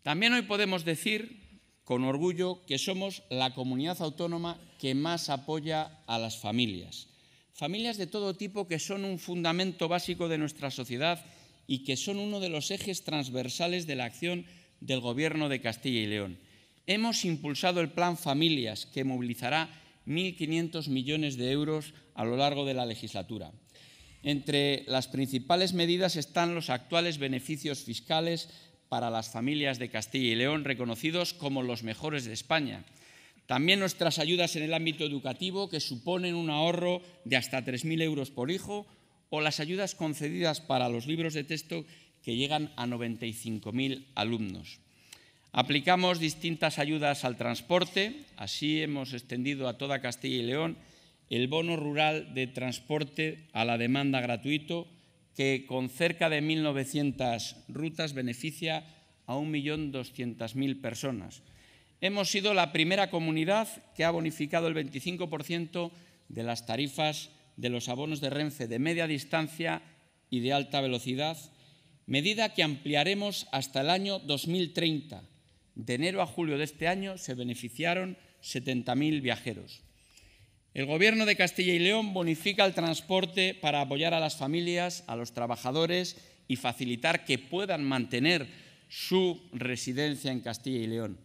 También hoy podemos decir con orgullo que somos la comunidad autónoma que más apoya a las familias. Familias de todo tipo que son un fundamento básico de nuestra sociedad y que son uno de los ejes transversales de la acción del Gobierno de Castilla y León. Hemos impulsado el Plan Familias, que movilizará 1.500 millones de euros a lo largo de la legislatura. Entre las principales medidas están los actuales beneficios fiscales para las familias de Castilla y León, reconocidos como los mejores de España. También nuestras ayudas en el ámbito educativo, que suponen un ahorro de hasta 3.000 euros por hijo, o las ayudas concedidas para los libros de texto, que llegan a 95.000 alumnos. Aplicamos distintas ayudas al transporte, así hemos extendido a toda Castilla y León el bono rural de transporte a la demanda gratuito que con cerca de 1.900 rutas beneficia a 1.200.000 personas. Hemos sido la primera comunidad que ha bonificado el 25% de las tarifas de los abonos de Renfe de media distancia y de alta velocidad, medida que ampliaremos hasta el año 2030. De enero a julio de este año se beneficiaron 70.000 viajeros. El Gobierno de Castilla y León bonifica el transporte para apoyar a las familias, a los trabajadores y facilitar que puedan mantener su residencia en Castilla y León.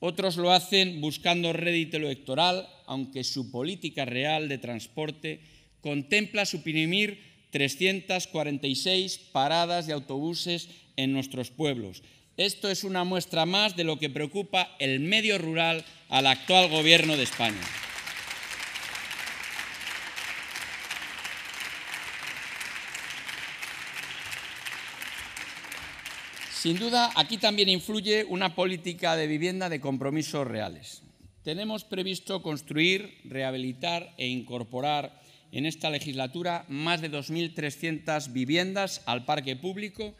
Otros lo hacen buscando rédito electoral, aunque su política real de transporte contempla suprimir 346 paradas de autobuses en nuestros pueblos. Esto es una muestra más de lo que preocupa el medio rural al actual Gobierno de España. Sin duda, aquí también influye una política de vivienda de compromisos reales. Tenemos previsto construir, rehabilitar e incorporar en esta legislatura más de 2.300 viviendas al parque público,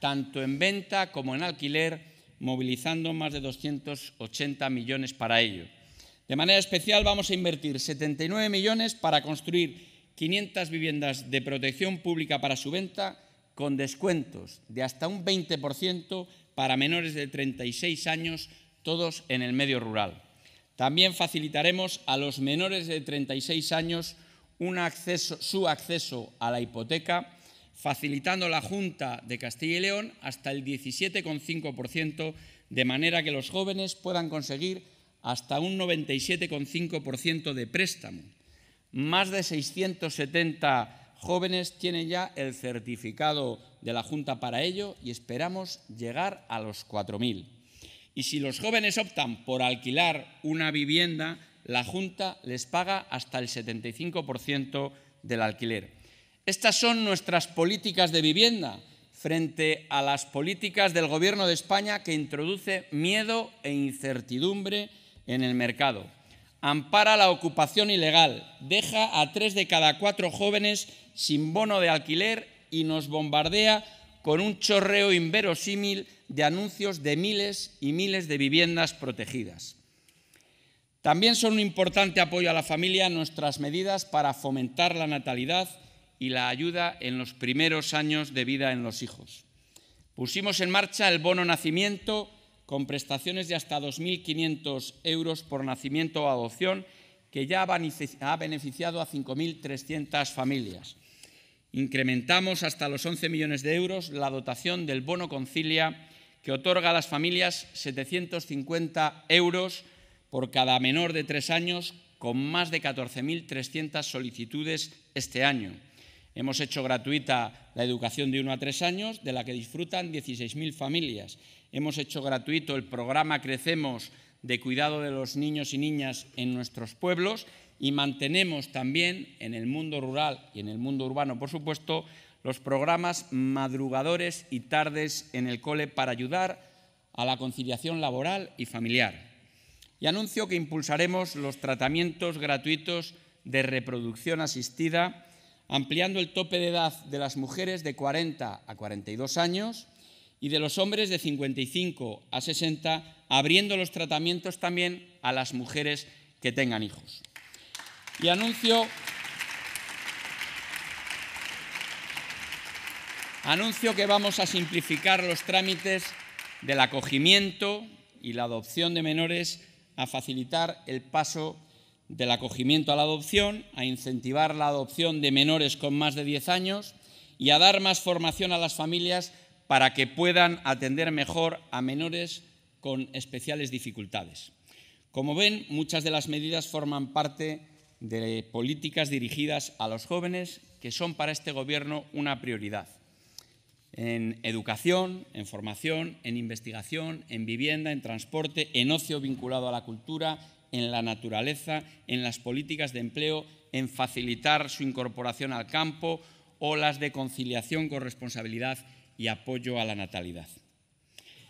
tanto en venta como en alquiler, movilizando más de 280 millones para ello. De manera especial vamos a invertir 79 millones para construir 500 viviendas de protección pública para su venta con descuentos de hasta un 20% para menores de 36 años, todos en el medio rural. También facilitaremos a los menores de 36 años un acceso, su acceso a la hipoteca, facilitando la Junta de Castilla y León hasta el 17,5%, de manera que los jóvenes puedan conseguir hasta un 97,5% de préstamo. Más de 670 jóvenes tienen ya el certificado de la Junta para ello y esperamos llegar a los 4.000. Y si los jóvenes optan por alquilar una vivienda, la Junta les paga hasta el 75% del alquiler. Estas son nuestras políticas de vivienda frente a las políticas del Gobierno de España que introduce miedo e incertidumbre en el mercado ampara la ocupación ilegal, deja a tres de cada cuatro jóvenes sin bono de alquiler y nos bombardea con un chorreo inverosímil de anuncios de miles y miles de viviendas protegidas. También son un importante apoyo a la familia nuestras medidas para fomentar la natalidad y la ayuda en los primeros años de vida en los hijos. Pusimos en marcha el bono nacimiento, con prestaciones de hasta 2.500 euros por nacimiento o adopción, que ya ha beneficiado a 5.300 familias. Incrementamos hasta los 11 millones de euros la dotación del bono concilia que otorga a las familias 750 euros por cada menor de tres años, con más de 14.300 solicitudes este año. Hemos hecho gratuita la educación de uno a tres años, de la que disfrutan 16.000 familias Hemos hecho gratuito el programa Crecemos de cuidado de los niños y niñas en nuestros pueblos y mantenemos también en el mundo rural y en el mundo urbano, por supuesto, los programas madrugadores y tardes en el cole para ayudar a la conciliación laboral y familiar. Y anuncio que impulsaremos los tratamientos gratuitos de reproducción asistida, ampliando el tope de edad de las mujeres de 40 a 42 años y de los hombres de 55 a 60, abriendo los tratamientos también a las mujeres que tengan hijos. Y anuncio, anuncio que vamos a simplificar los trámites del acogimiento y la adopción de menores, a facilitar el paso del acogimiento a la adopción, a incentivar la adopción de menores con más de 10 años y a dar más formación a las familias para que puedan atender mejor a menores con especiales dificultades. Como ven, muchas de las medidas forman parte de políticas dirigidas a los jóvenes que son para este Gobierno una prioridad. En educación, en formación, en investigación, en vivienda, en transporte, en ocio vinculado a la cultura, en la naturaleza, en las políticas de empleo, en facilitar su incorporación al campo o las de conciliación con responsabilidad y apoyo a la natalidad.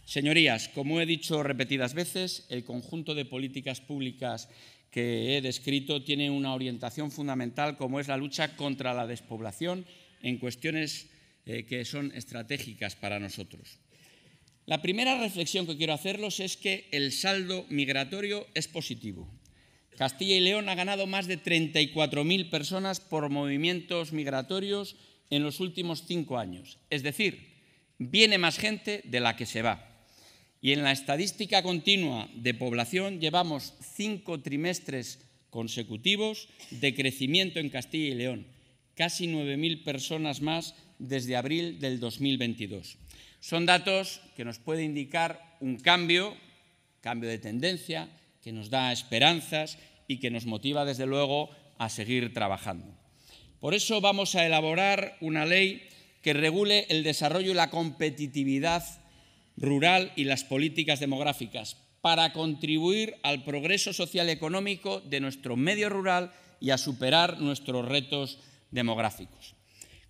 Señorías, como he dicho repetidas veces, el conjunto de políticas públicas que he descrito tiene una orientación fundamental como es la lucha contra la despoblación en cuestiones eh, que son estratégicas para nosotros. La primera reflexión que quiero hacerlos es que el saldo migratorio es positivo. Castilla y León ha ganado más de 34.000 personas por movimientos migratorios en los últimos cinco años. Es decir, viene más gente de la que se va. Y en la estadística continua de población llevamos cinco trimestres consecutivos de crecimiento en Castilla y León, casi 9.000 personas más desde abril del 2022. Son datos que nos puede indicar un cambio, cambio de tendencia, que nos da esperanzas y que nos motiva desde luego a seguir trabajando. Por eso vamos a elaborar una ley que regule el desarrollo y la competitividad rural y las políticas demográficas para contribuir al progreso social y económico de nuestro medio rural y a superar nuestros retos demográficos.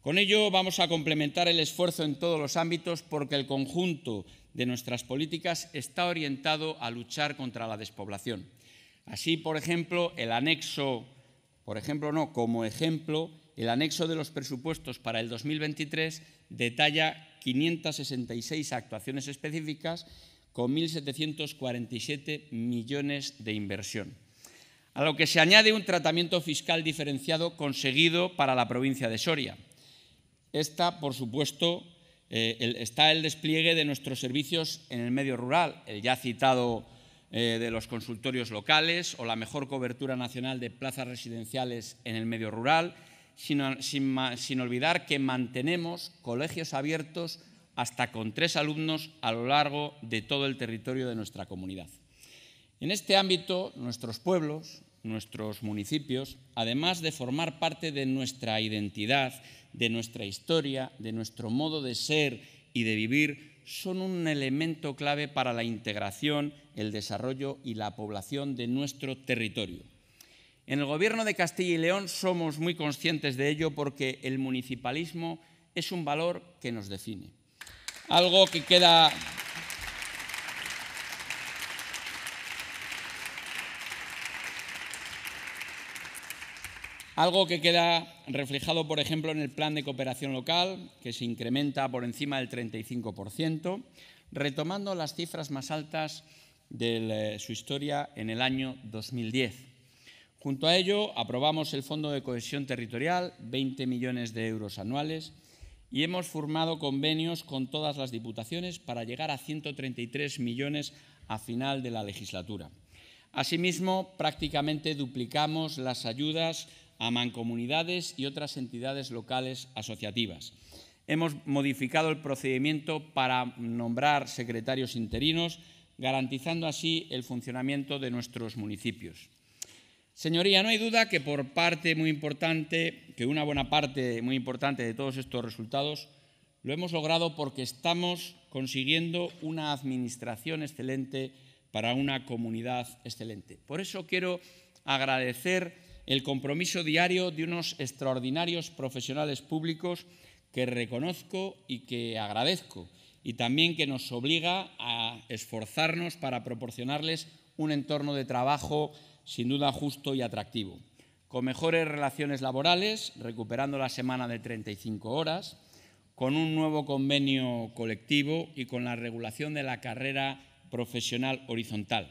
Con ello vamos a complementar el esfuerzo en todos los ámbitos porque el conjunto de nuestras políticas está orientado a luchar contra la despoblación. Así, por ejemplo, el anexo, por ejemplo, no, como ejemplo, el anexo de los presupuestos para el 2023 detalla 566 actuaciones específicas con 1.747 millones de inversión, a lo que se añade un tratamiento fiscal diferenciado conseguido para la provincia de Soria. Esta, por supuesto, eh, el, está el despliegue de nuestros servicios en el medio rural, el ya citado eh, de los consultorios locales o la mejor cobertura nacional de plazas residenciales en el medio rural, sin, olvidar que mantenemos colegios abiertos hasta con tres alumnos a lo largo de todo el territorio de nuestra comunidad. En este ámbito, nuestros pueblos, nuestros municipios, además de formar parte de nuestra identidad, de nuestra historia, de nuestro modo de ser y de vivir, son un elemento clave para la integración, el desarrollo y la población de nuestro territorio. En el Gobierno de Castilla y León somos muy conscientes de ello porque el municipalismo es un valor que nos define. Algo que queda Algo que queda reflejado, por ejemplo, en el plan de cooperación local, que se incrementa por encima del 35%, retomando las cifras más altas de su historia en el año 2010. Junto a ello, aprobamos el Fondo de Cohesión Territorial, 20 millones de euros anuales, y hemos formado convenios con todas las diputaciones para llegar a 133 millones a final de la legislatura. Asimismo, prácticamente duplicamos las ayudas a mancomunidades y otras entidades locales asociativas. Hemos modificado el procedimiento para nombrar secretarios interinos, garantizando así el funcionamiento de nuestros municipios. Señoría, no hay duda que por parte muy importante, que una buena parte muy importante de todos estos resultados lo hemos logrado porque estamos consiguiendo una administración excelente para una comunidad excelente. Por eso quiero agradecer el compromiso diario de unos extraordinarios profesionales públicos que reconozco y que agradezco y también que nos obliga a esforzarnos para proporcionarles un entorno de trabajo sin duda justo y atractivo, con mejores relaciones laborales, recuperando la semana de 35 horas, con un nuevo convenio colectivo y con la regulación de la carrera profesional horizontal.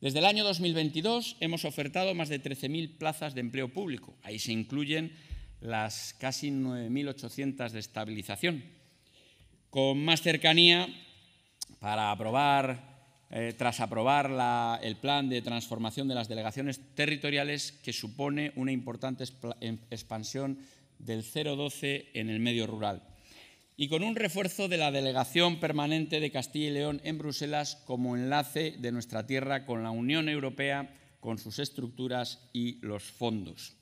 Desde el año 2022 hemos ofertado más de 13.000 plazas de empleo público. Ahí se incluyen las casi 9.800 de estabilización. Con más cercanía, para aprobar eh, tras aprobar el plan de transformación de las delegaciones territoriales que supone una importante em, expansión del 0,12 en el medio rural y con un refuerzo de la delegación permanente de Castilla y León en Bruselas como enlace de nuestra tierra con la Unión Europea, con sus estructuras y los fondos.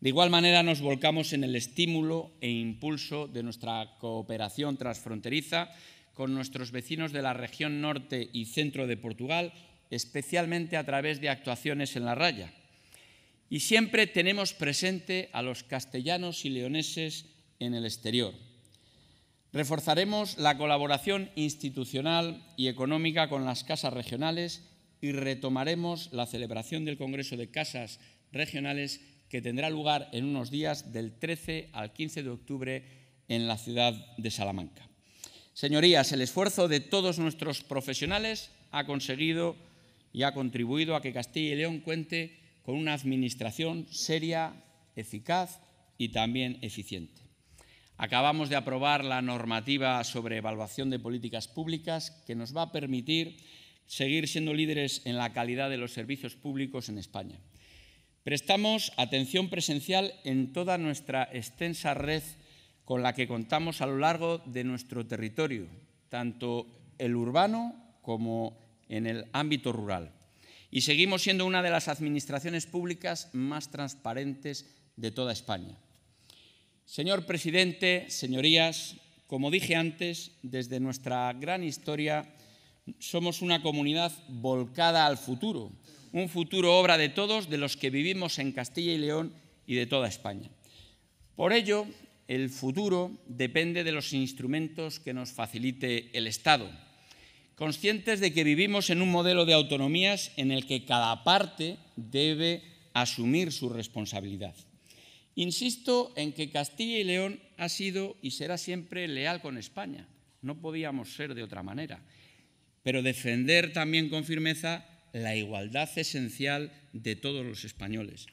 De igual manera nos volcamos en el estímulo e impulso de nuestra cooperación transfronteriza con nuestros vecinos de la región norte y centro de Portugal, especialmente a través de actuaciones en la raya. Y siempre tenemos presente a los castellanos y leoneses en el exterior. Reforzaremos la colaboración institucional y económica con las casas regionales y retomaremos la celebración del Congreso de Casas Regionales que tendrá lugar en unos días del 13 al 15 de octubre en la ciudad de Salamanca. Señorías, el esfuerzo de todos nuestros profesionales ha conseguido y ha contribuido a que Castilla y León cuente con una administración seria, eficaz y también eficiente. Acabamos de aprobar la normativa sobre evaluación de políticas públicas que nos va a permitir seguir siendo líderes en la calidad de los servicios públicos en España. Prestamos atención presencial en toda nuestra extensa red con la que contamos a lo largo de nuestro territorio, tanto el urbano como en el ámbito rural. Y seguimos siendo una de las administraciones públicas más transparentes de toda España. Señor presidente, señorías, como dije antes, desde nuestra gran historia somos una comunidad volcada al futuro, un futuro obra de todos, de los que vivimos en Castilla y León y de toda España. Por ello, el futuro depende de los instrumentos que nos facilite el Estado. Conscientes de que vivimos en un modelo de autonomías en el que cada parte debe asumir su responsabilidad. Insisto en que Castilla y León ha sido y será siempre leal con España. No podíamos ser de otra manera. Pero defender también con firmeza la igualdad esencial de todos los españoles.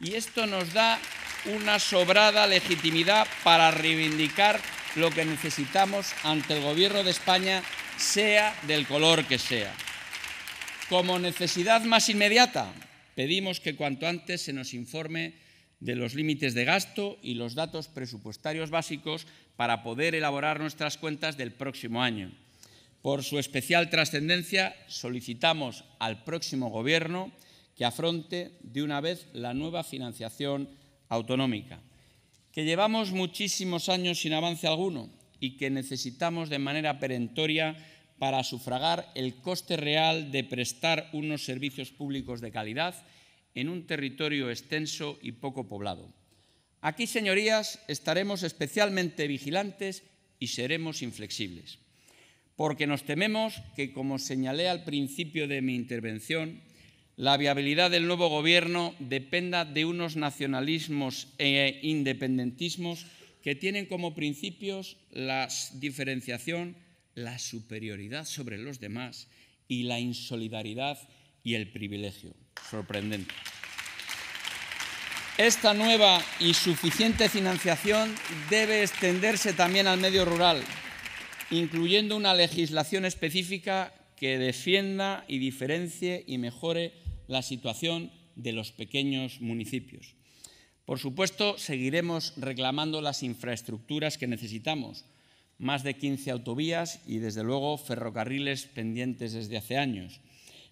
Y esto nos da una sobrada legitimidad para reivindicar lo que necesitamos ante el Gobierno de España, sea del color que sea. Como necesidad más inmediata, pedimos que cuanto antes se nos informe de los límites de gasto y los datos presupuestarios básicos para poder elaborar nuestras cuentas del próximo año. Por su especial trascendencia, solicitamos al próximo Gobierno que afronte de una vez la nueva financiación autonómica, que llevamos muchísimos años sin avance alguno y que necesitamos de manera perentoria para sufragar el coste real de prestar unos servicios públicos de calidad en un territorio extenso y poco poblado. Aquí, señorías, estaremos especialmente vigilantes y seremos inflexibles, porque nos tememos que, como señalé al principio de mi intervención, la viabilidad del nuevo gobierno dependa de unos nacionalismos e independentismos que tienen como principios la diferenciación, la superioridad sobre los demás y la insolidaridad y el privilegio. Sorprendente. Esta nueva y suficiente financiación debe extenderse también al medio rural, incluyendo una legislación específica que defienda y diferencie y mejore la situación de los pequeños municipios. Por supuesto, seguiremos reclamando las infraestructuras que necesitamos, más de 15 autovías y, desde luego, ferrocarriles pendientes desde hace años,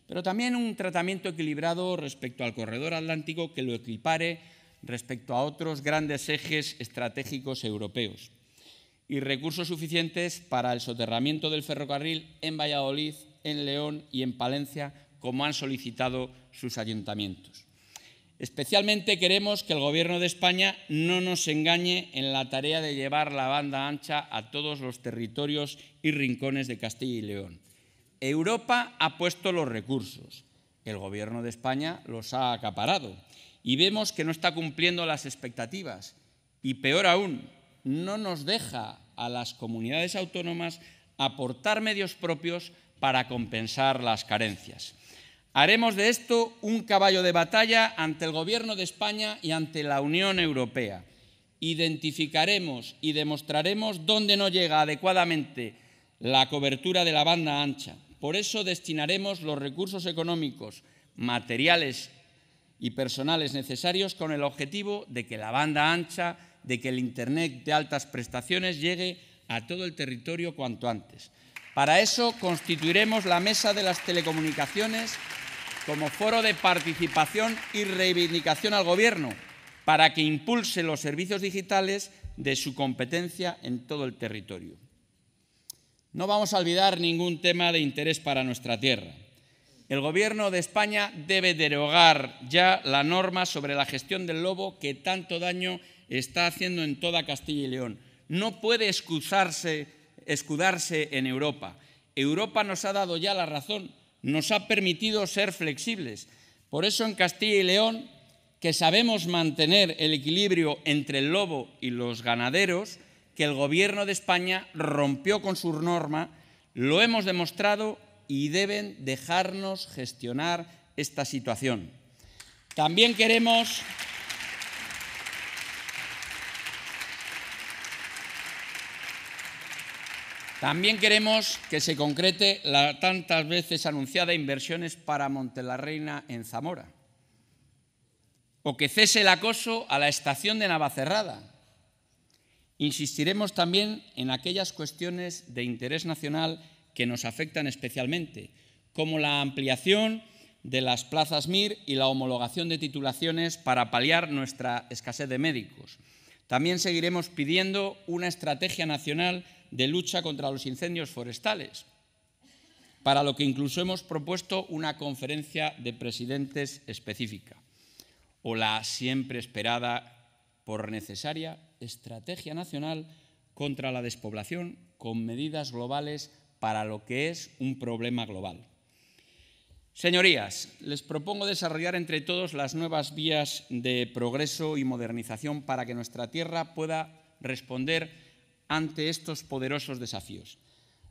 pero también un tratamiento equilibrado respecto al corredor atlántico que lo equipare respecto a otros grandes ejes estratégicos europeos y recursos suficientes para el soterramiento del ferrocarril en Valladolid, en León y en Palencia como han solicitado sus ayuntamientos. Especialmente queremos que el Gobierno de España no nos engañe en la tarea de llevar la banda ancha a todos los territorios y rincones de Castilla y León. Europa ha puesto los recursos, el Gobierno de España los ha acaparado y vemos que no está cumpliendo las expectativas y peor aún, no nos deja a las comunidades autónomas aportar medios propios para compensar las carencias. Haremos de esto un caballo de batalla ante el Gobierno de España y ante la Unión Europea. Identificaremos y demostraremos dónde no llega adecuadamente la cobertura de la banda ancha. Por eso destinaremos los recursos económicos, materiales y personales necesarios con el objetivo de que la banda ancha, de que el Internet de altas prestaciones llegue a todo el territorio cuanto antes. Para eso constituiremos la Mesa de las Telecomunicaciones como foro de participación y reivindicación al Gobierno para que impulse los servicios digitales de su competencia en todo el territorio. No vamos a olvidar ningún tema de interés para nuestra tierra. El Gobierno de España debe derogar ya la norma sobre la gestión del lobo que tanto daño está haciendo en toda Castilla y León. No puede excusarse, escudarse en Europa. Europa nos ha dado ya la razón nos ha permitido ser flexibles. Por eso en Castilla y León, que sabemos mantener el equilibrio entre el lobo y los ganaderos, que el Gobierno de España rompió con su norma, lo hemos demostrado y deben dejarnos gestionar esta situación. También queremos... También queremos que se concrete la tantas veces anunciada inversiones para Montelarreina en Zamora. O que cese el acoso a la estación de Navacerrada. Insistiremos también en aquellas cuestiones de interés nacional que nos afectan especialmente, como la ampliación de las plazas MIR y la homologación de titulaciones para paliar nuestra escasez de médicos. También seguiremos pidiendo una estrategia nacional de lucha contra los incendios forestales, para lo que incluso hemos propuesto una conferencia de presidentes específica, o la siempre esperada por necesaria estrategia nacional contra la despoblación con medidas globales para lo que es un problema global. Señorías, les propongo desarrollar entre todos las nuevas vías de progreso y modernización para que nuestra tierra pueda responder ante estos poderosos desafíos.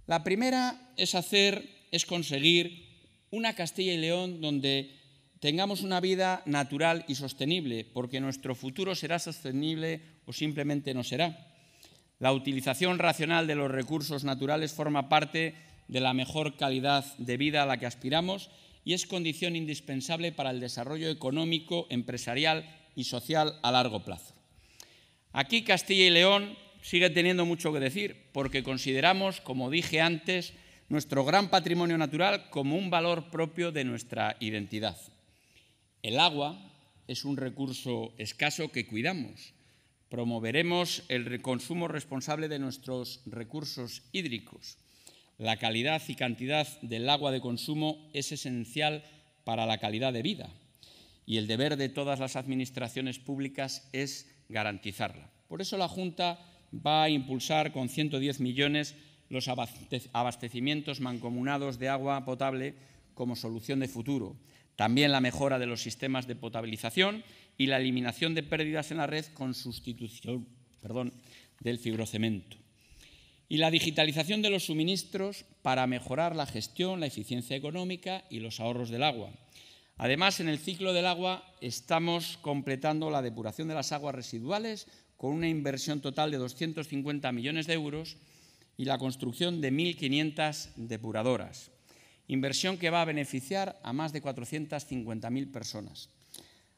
La primera es hacer, es conseguir una Castilla y León donde tengamos una vida natural y sostenible, porque nuestro futuro será sostenible o simplemente no será. La utilización racional de los recursos naturales forma parte de la mejor calidad de vida a la que aspiramos y es condición indispensable para el desarrollo económico, empresarial y social a largo plazo. Aquí Castilla y León sigue teniendo mucho que decir, porque consideramos, como dije antes, nuestro gran patrimonio natural como un valor propio de nuestra identidad. El agua es un recurso escaso que cuidamos. Promoveremos el consumo responsable de nuestros recursos hídricos. La calidad y cantidad del agua de consumo es esencial para la calidad de vida y el deber de todas las administraciones públicas es garantizarla. Por eso la Junta va a impulsar con 110 millones los abastecimientos mancomunados de agua potable como solución de futuro, también la mejora de los sistemas de potabilización y la eliminación de pérdidas en la red con sustitución del fibrocemento. Y la digitalización de los suministros para mejorar la gestión, la eficiencia económica y los ahorros del agua. Además, en el ciclo del agua estamos completando la depuración de las aguas residuales con una inversión total de 250 millones de euros y la construcción de 1.500 depuradoras. Inversión que va a beneficiar a más de 450.000 personas,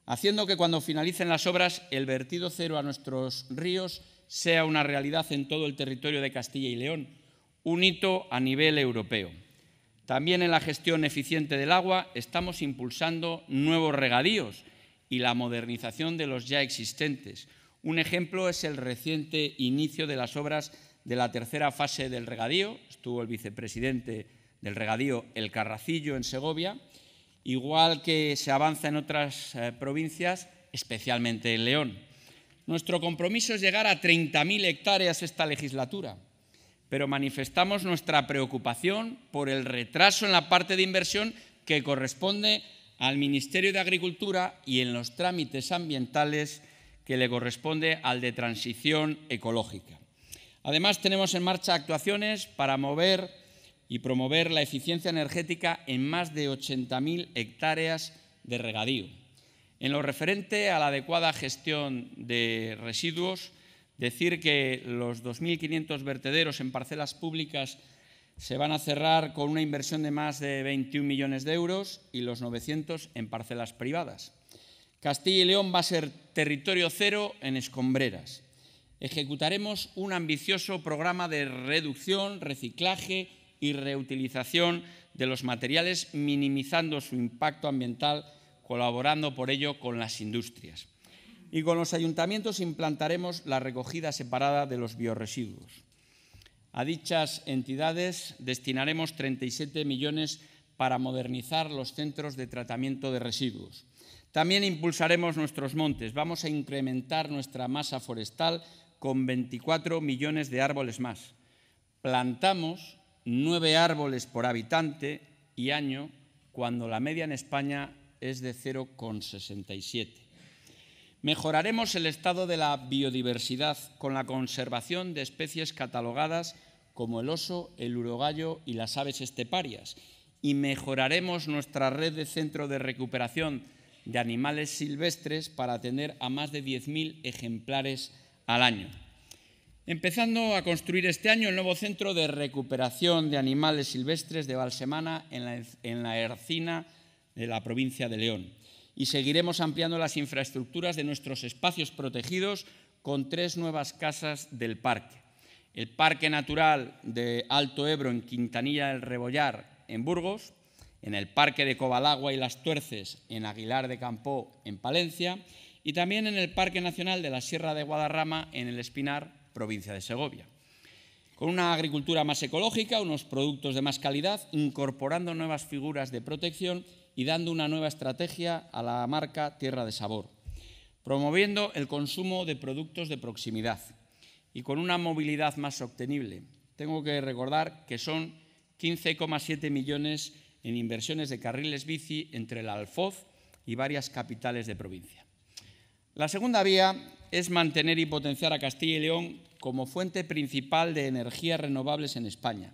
haciendo que cuando finalicen las obras el vertido cero a nuestros ríos sea una realidad en todo el territorio de Castilla y León, un hito a nivel europeo. También en la gestión eficiente del agua estamos impulsando nuevos regadíos y la modernización de los ya existentes, un ejemplo es el reciente inicio de las obras de la tercera fase del regadío. Estuvo el vicepresidente del regadío, el Carracillo, en Segovia. Igual que se avanza en otras eh, provincias, especialmente en León. Nuestro compromiso es llegar a 30.000 hectáreas esta legislatura, pero manifestamos nuestra preocupación por el retraso en la parte de inversión que corresponde al Ministerio de Agricultura y en los trámites ambientales que le corresponde al de transición ecológica. Además, tenemos en marcha actuaciones para mover y promover la eficiencia energética en más de 80.000 hectáreas de regadío. En lo referente a la adecuada gestión de residuos, decir que los 2.500 vertederos en parcelas públicas se van a cerrar con una inversión de más de 21 millones de euros y los 900 en parcelas privadas. Castilla y León va a ser territorio cero en escombreras. Ejecutaremos un ambicioso programa de reducción, reciclaje y reutilización de los materiales, minimizando su impacto ambiental, colaborando por ello con las industrias. Y con los ayuntamientos implantaremos la recogida separada de los bioresiduos. A dichas entidades destinaremos 37 millones para modernizar los centros de tratamiento de residuos. También impulsaremos nuestros montes. Vamos a incrementar nuestra masa forestal con 24 millones de árboles más. Plantamos nueve árboles por habitante y año cuando la media en España es de 0,67. Mejoraremos el estado de la biodiversidad con la conservación de especies catalogadas como el oso, el urogallo y las aves esteparias. Y mejoraremos nuestra red de centro de recuperación de animales silvestres para atender a más de 10.000 ejemplares al año. Empezando a construir este año el nuevo centro de recuperación de animales silvestres de Valsemana en la, en Ercina de la provincia de León. Y seguiremos ampliando las infraestructuras de nuestros espacios protegidos con tres nuevas casas del parque. El Parque Natural de Alto Ebro en Quintanilla del Rebollar, en Burgos, en el Parque de Cobalagua y Las Tuerces, en Aguilar de Campó, en Palencia, y también en el Parque Nacional de la Sierra de Guadarrama, en el Espinar, provincia de Segovia. Con una agricultura más ecológica, unos productos de más calidad, incorporando nuevas figuras de protección y dando una nueva estrategia a la marca Tierra de Sabor, promoviendo el consumo de productos de proximidad y con una movilidad más sostenible. Tengo que recordar que son 15,7 millones en inversiones de carriles bici entre el Alfoz y varias capitales de provincia. La segunda vía es mantener y potenciar a Castilla y León como fuente principal de energías renovables en España.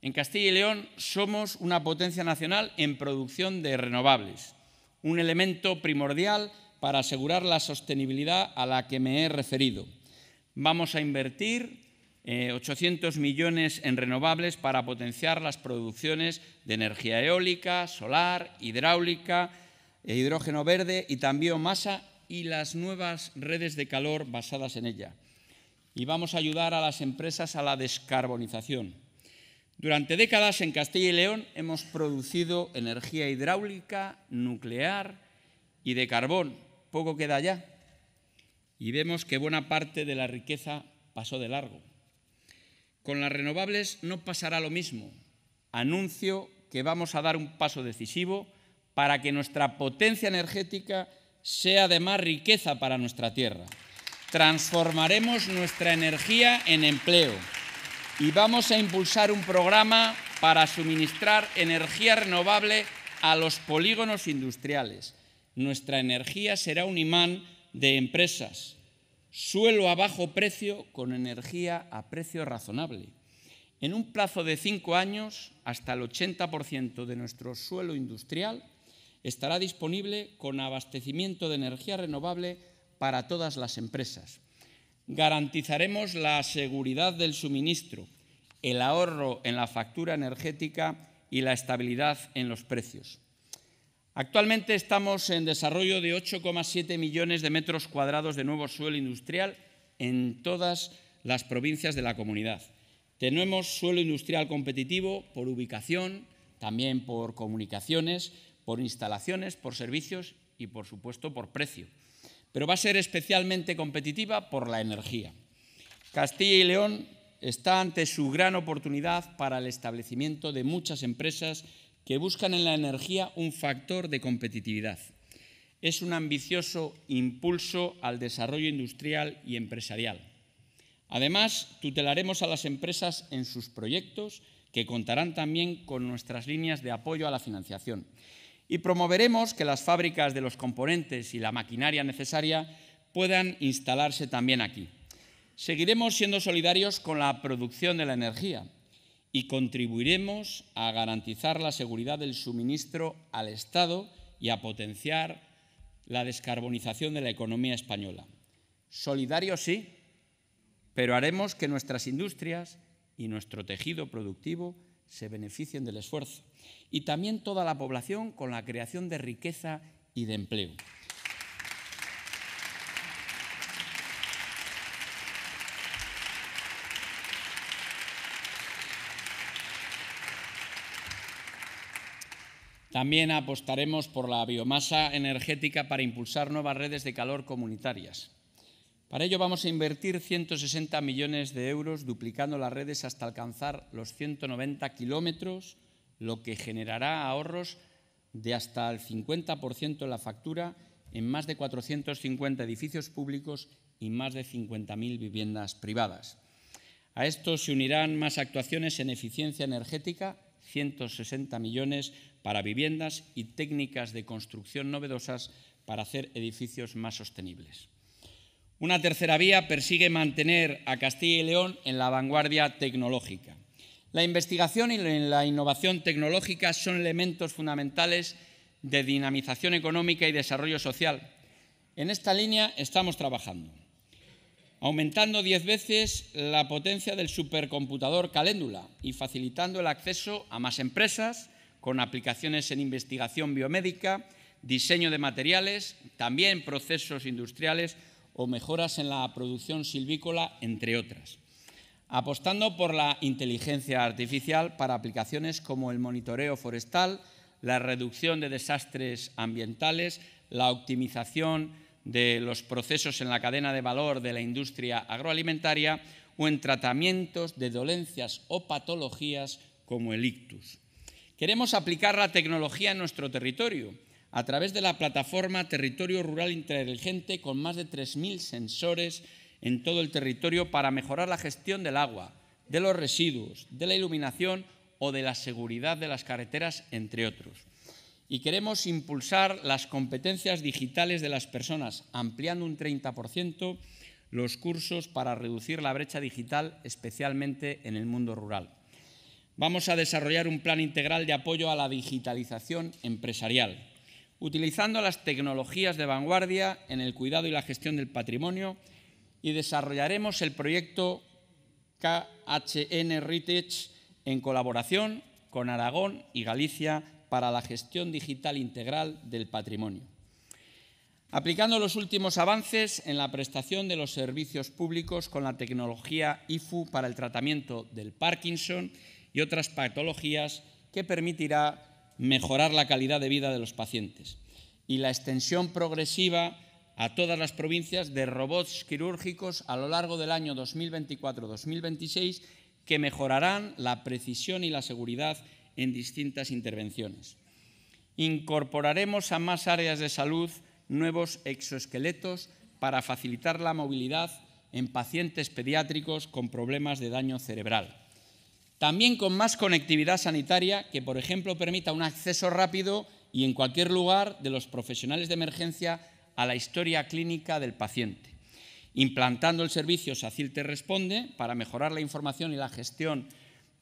En Castilla y León somos una potencia nacional en producción de renovables, un elemento primordial para asegurar la sostenibilidad a la que me he referido. Vamos a invertir 800 eh, millones en renovables para potenciar las producciones de energía eólica, solar, hidráulica, eh, hidrógeno verde y también masa y las nuevas redes de calor basadas en ella. Y vamos a ayudar a las empresas a la descarbonización. Durante décadas en Castilla y León hemos producido energía hidráulica, nuclear y de carbón. Poco queda ya. Y vemos que buena parte de la riqueza pasó de largo. Con las renovables no pasará lo mismo. Anuncio que vamos a dar un paso decisivo para que nuestra potencia energética sea de más riqueza para nuestra tierra. Transformaremos nuestra energía en empleo y vamos a impulsar un programa para suministrar energía renovable a los polígonos industriales. Nuestra energía será un imán de empresas, suelo a bajo precio con energía a precio razonable. En un plazo de cinco años, hasta el 80% de nuestro suelo industrial estará disponible con abastecimiento de energía renovable para todas las empresas. Garantizaremos la seguridad del suministro, el ahorro en la factura energética y la estabilidad en los precios. Actualmente estamos en desarrollo de 8,7 millones de metros cuadrados de nuevo suelo industrial en todas las provincias de la comunidad. Tenemos suelo industrial competitivo por ubicación, también por comunicaciones, por instalaciones, por servicios y, por supuesto, por precio. Pero va a ser especialmente competitiva por la energía. Castilla y León está ante su gran oportunidad para el establecimiento de muchas empresas que buscan en la energía un factor de competitividad. Es un ambicioso impulso al desarrollo industrial y empresarial. Además, tutelaremos a las empresas en sus proyectos que contarán también con nuestras líneas de apoyo a la financiación. Y promoveremos que las fábricas de los componentes y la maquinaria necesaria puedan instalarse también aquí. Seguiremos siendo solidarios con la producción de la energía y contribuiremos a garantizar la seguridad del suministro al Estado y a potenciar la descarbonización de la economía española. Solidario sí, pero haremos que nuestras industrias y nuestro tejido productivo se beneficien del esfuerzo y también toda la población con la creación de riqueza y de empleo. También apostaremos por la biomasa energética para impulsar nuevas redes de calor comunitarias. Para ello vamos a invertir 160 millones de euros duplicando las redes hasta alcanzar los 190 kilómetros, lo que generará ahorros de hasta el 50% en la factura en más de 450 edificios públicos y más de 50.000 viviendas privadas. A esto se unirán más actuaciones en eficiencia energética, 160 millones, para viviendas y técnicas de construcción novedosas para hacer edificios más sostenibles. Una tercera vía persigue mantener a Castilla y León en la vanguardia tecnológica. La investigación y la innovación tecnológica son elementos fundamentales de dinamización económica y desarrollo social. En esta línea estamos trabajando, aumentando diez veces la potencia del supercomputador Caléndula y facilitando el acceso a más empresas, con aplicaciones en investigación biomédica, diseño de materiales, también procesos industriales o mejoras en la producción silvícola, entre otras. Apostando por la inteligencia artificial para aplicaciones como el monitoreo forestal, la reducción de desastres ambientales, la optimización de los procesos en la cadena de valor de la industria agroalimentaria o en tratamientos de dolencias o patologías como el ictus. Queremos aplicar la tecnología en nuestro territorio a través de la plataforma Territorio Rural Inteligente con más de 3.000 sensores en todo el territorio para mejorar la gestión del agua, de los residuos, de la iluminación o de la seguridad de las carreteras, entre otros. Y queremos impulsar las competencias digitales de las personas, ampliando un 30% los cursos para reducir la brecha digital, especialmente en el mundo rural vamos a desarrollar un plan integral de apoyo a la digitalización empresarial, utilizando las tecnologías de vanguardia en el cuidado y la gestión del patrimonio y desarrollaremos el proyecto KHN Heritage en colaboración con Aragón y Galicia para la gestión digital integral del patrimonio. Aplicando los últimos avances en la prestación de los servicios públicos con la tecnología IFU para el tratamiento del Parkinson y otras patologías que permitirá mejorar la calidad de vida de los pacientes. Y la extensión progresiva a todas las provincias de robots quirúrgicos a lo largo del año 2024-2026 que mejorarán la precisión y la seguridad en distintas intervenciones. Incorporaremos a más áreas de salud nuevos exoesqueletos para facilitar la movilidad en pacientes pediátricos con problemas de daño cerebral. También con más conectividad sanitaria que, por ejemplo, permita un acceso rápido y en cualquier lugar de los profesionales de emergencia a la historia clínica del paciente. Implantando el servicio te Responde para mejorar la información y la gestión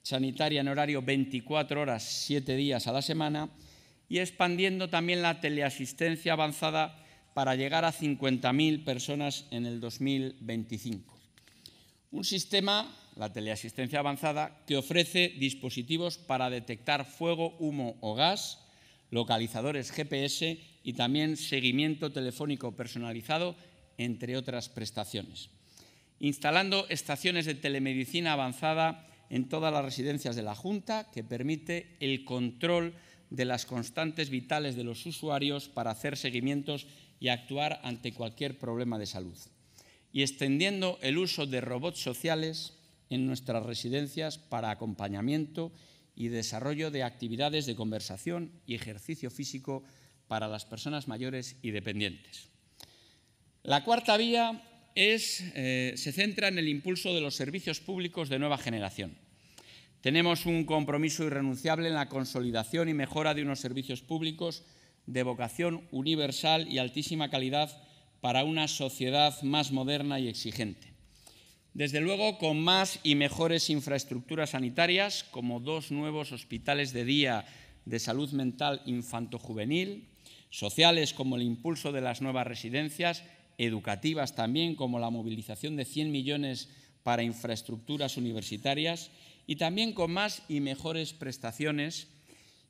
sanitaria en horario 24 horas, 7 días a la semana y expandiendo también la teleasistencia avanzada para llegar a 50.000 personas en el 2025. Un sistema la teleasistencia avanzada, que ofrece dispositivos para detectar fuego, humo o gas, localizadores GPS y también seguimiento telefónico personalizado, entre otras prestaciones. Instalando estaciones de telemedicina avanzada en todas las residencias de la Junta, que permite el control de las constantes vitales de los usuarios para hacer seguimientos y actuar ante cualquier problema de salud. Y extendiendo el uso de robots sociales en nuestras residencias para acompañamiento y desarrollo de actividades de conversación y ejercicio físico para las personas mayores y dependientes. La cuarta vía eh, se centra en el impulso de los servicios públicos de nueva generación. Tenemos un compromiso irrenunciable en la consolidación y mejora de unos servicios públicos de vocación universal y altísima calidad para una sociedad más moderna y exigente. Desde luego, con más y mejores infraestructuras sanitarias, como dos nuevos hospitales de día de salud mental infantojuvenil, sociales como el impulso de las nuevas residencias, educativas también como la movilización de 100 millones para infraestructuras universitarias y también con más y mejores prestaciones.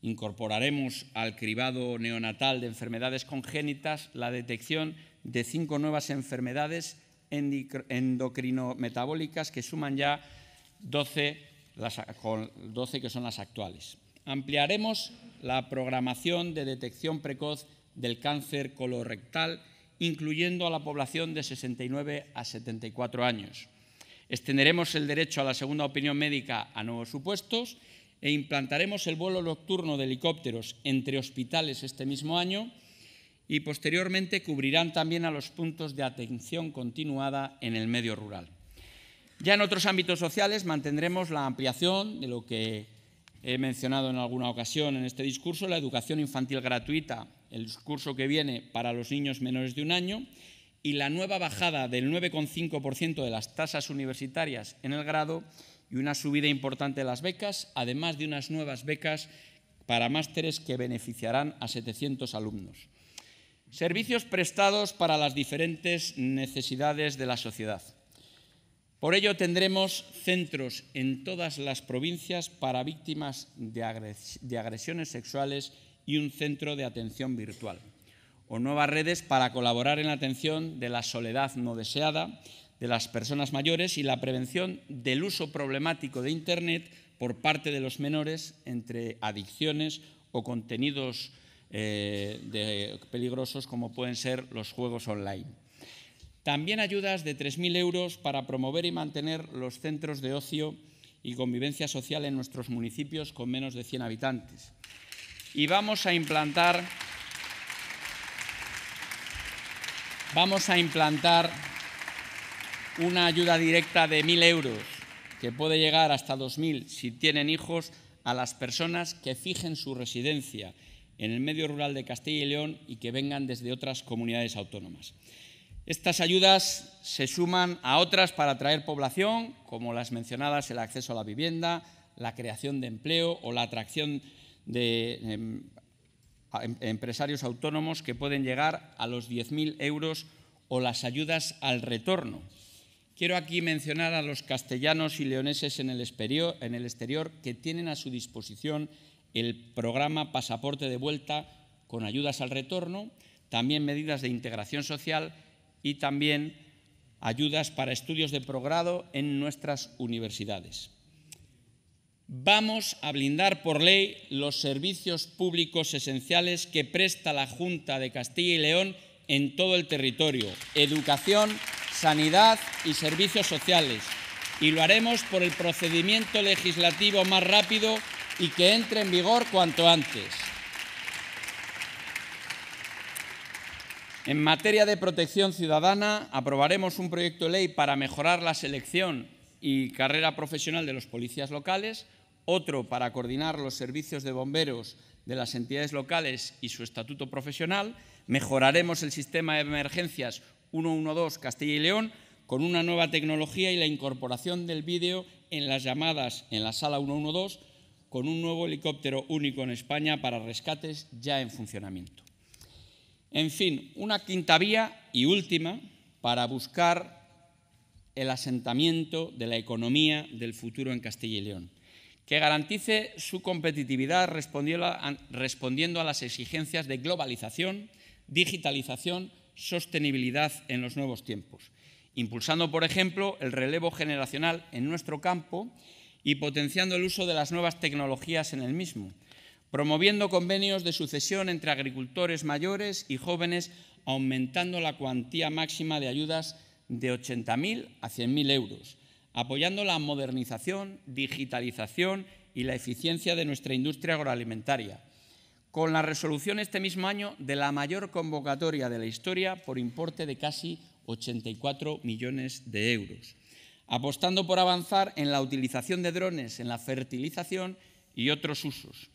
Incorporaremos al cribado neonatal de enfermedades congénitas la detección de cinco nuevas enfermedades endocrinometabólicas que suman ya 12, que son las actuales. Ampliaremos la programación de detección precoz del cáncer colorectal, incluyendo a la población de 69 a 74 años. Extenderemos el derecho a la segunda opinión médica a nuevos supuestos e implantaremos el vuelo nocturno de helicópteros entre hospitales este mismo año y posteriormente cubrirán también a los puntos de atención continuada en el medio rural. Ya en otros ámbitos sociales mantendremos la ampliación de lo que he mencionado en alguna ocasión en este discurso, la educación infantil gratuita, el discurso que viene para los niños menores de un año y la nueva bajada del 9,5% de las tasas universitarias en el grado y una subida importante de las becas, además de unas nuevas becas para másteres que beneficiarán a 700 alumnos. Servicios prestados para las diferentes necesidades de la sociedad. Por ello tendremos centros en todas las provincias para víctimas de, agresiones sexuales y un centro de atención virtual o nuevas redes para colaborar en la atención de la soledad no deseada de las personas mayores y la prevención del uso problemático de Internet por parte de los menores entre adicciones o contenidos eh, de, peligrosos como pueden ser los juegos online. También ayudas de 3.000 euros para promover y mantener los centros de ocio y convivencia social en nuestros municipios con menos de 100 habitantes. Y vamos a implantar, vamos a implantar una ayuda directa de 1.000 euros, que puede llegar hasta 2.000 si tienen hijos, a las personas que fijen su residencia en el medio rural de Castilla y León y que vengan desde otras comunidades autónomas. Estas ayudas se suman a otras para atraer población, como las mencionadas, el acceso a la vivienda, la creación de empleo o la atracción de em, em, empresarios autónomos que pueden llegar a los 10.000 euros o las ayudas al retorno. Quiero aquí mencionar a los castellanos y leoneses en el exterior que tienen a su disposición el programa Pasaporte de Vuelta con ayudas al retorno, también medidas de integración social y también ayudas para estudios de progrado en nuestras universidades. Vamos a blindar por ley los servicios públicos esenciales que presta la Junta de Castilla y León en todo el territorio, educación, sanidad y servicios sociales. Y lo haremos por el procedimiento legislativo más rápido y que entre en vigor cuanto antes. En materia de protección ciudadana, aprobaremos un proyecto de ley para mejorar la selección y carrera profesional de los policías locales, otro para coordinar los servicios de bomberos de las entidades locales y su estatuto profesional, mejoraremos el sistema de emergencias 112 Castilla y León con una nueva tecnología y la incorporación del vídeo en las llamadas en la sala 112 con un nuevo helicóptero único en España para rescates ya en funcionamiento. En fin, una quinta vía y última para buscar el asentamiento de la economía del futuro en Castilla y León, que garantice su competitividad respondiendo a las exigencias de globalización, digitalización, sostenibilidad en los nuevos tiempos, impulsando, por ejemplo, el relevo generacional en nuestro campo y potenciando el uso de las nuevas tecnologías en el mismo, promoviendo convenios de sucesión entre agricultores mayores y jóvenes, aumentando la cuantía máxima de ayudas de 80.000 a 100.000 euros, apoyando la modernización, digitalización y la eficiencia de nuestra industria agroalimentaria, con la resolución este mismo año de la mayor convocatoria de la historia por importe de casi 84 millones de euros apostando por avanzar en la utilización de drones, en la fertilización y otros usos,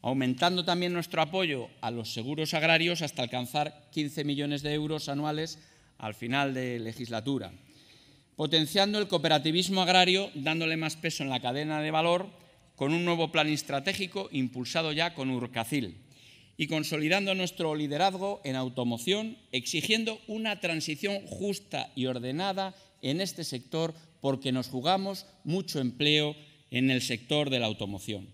aumentando también nuestro apoyo a los seguros agrarios hasta alcanzar 15 millones de euros anuales al final de legislatura, potenciando el cooperativismo agrario, dándole más peso en la cadena de valor, con un nuevo plan estratégico impulsado ya con Urcacil y consolidando nuestro liderazgo en automoción, exigiendo una transición justa y ordenada en este sector porque nos jugamos mucho empleo en el sector de la automoción.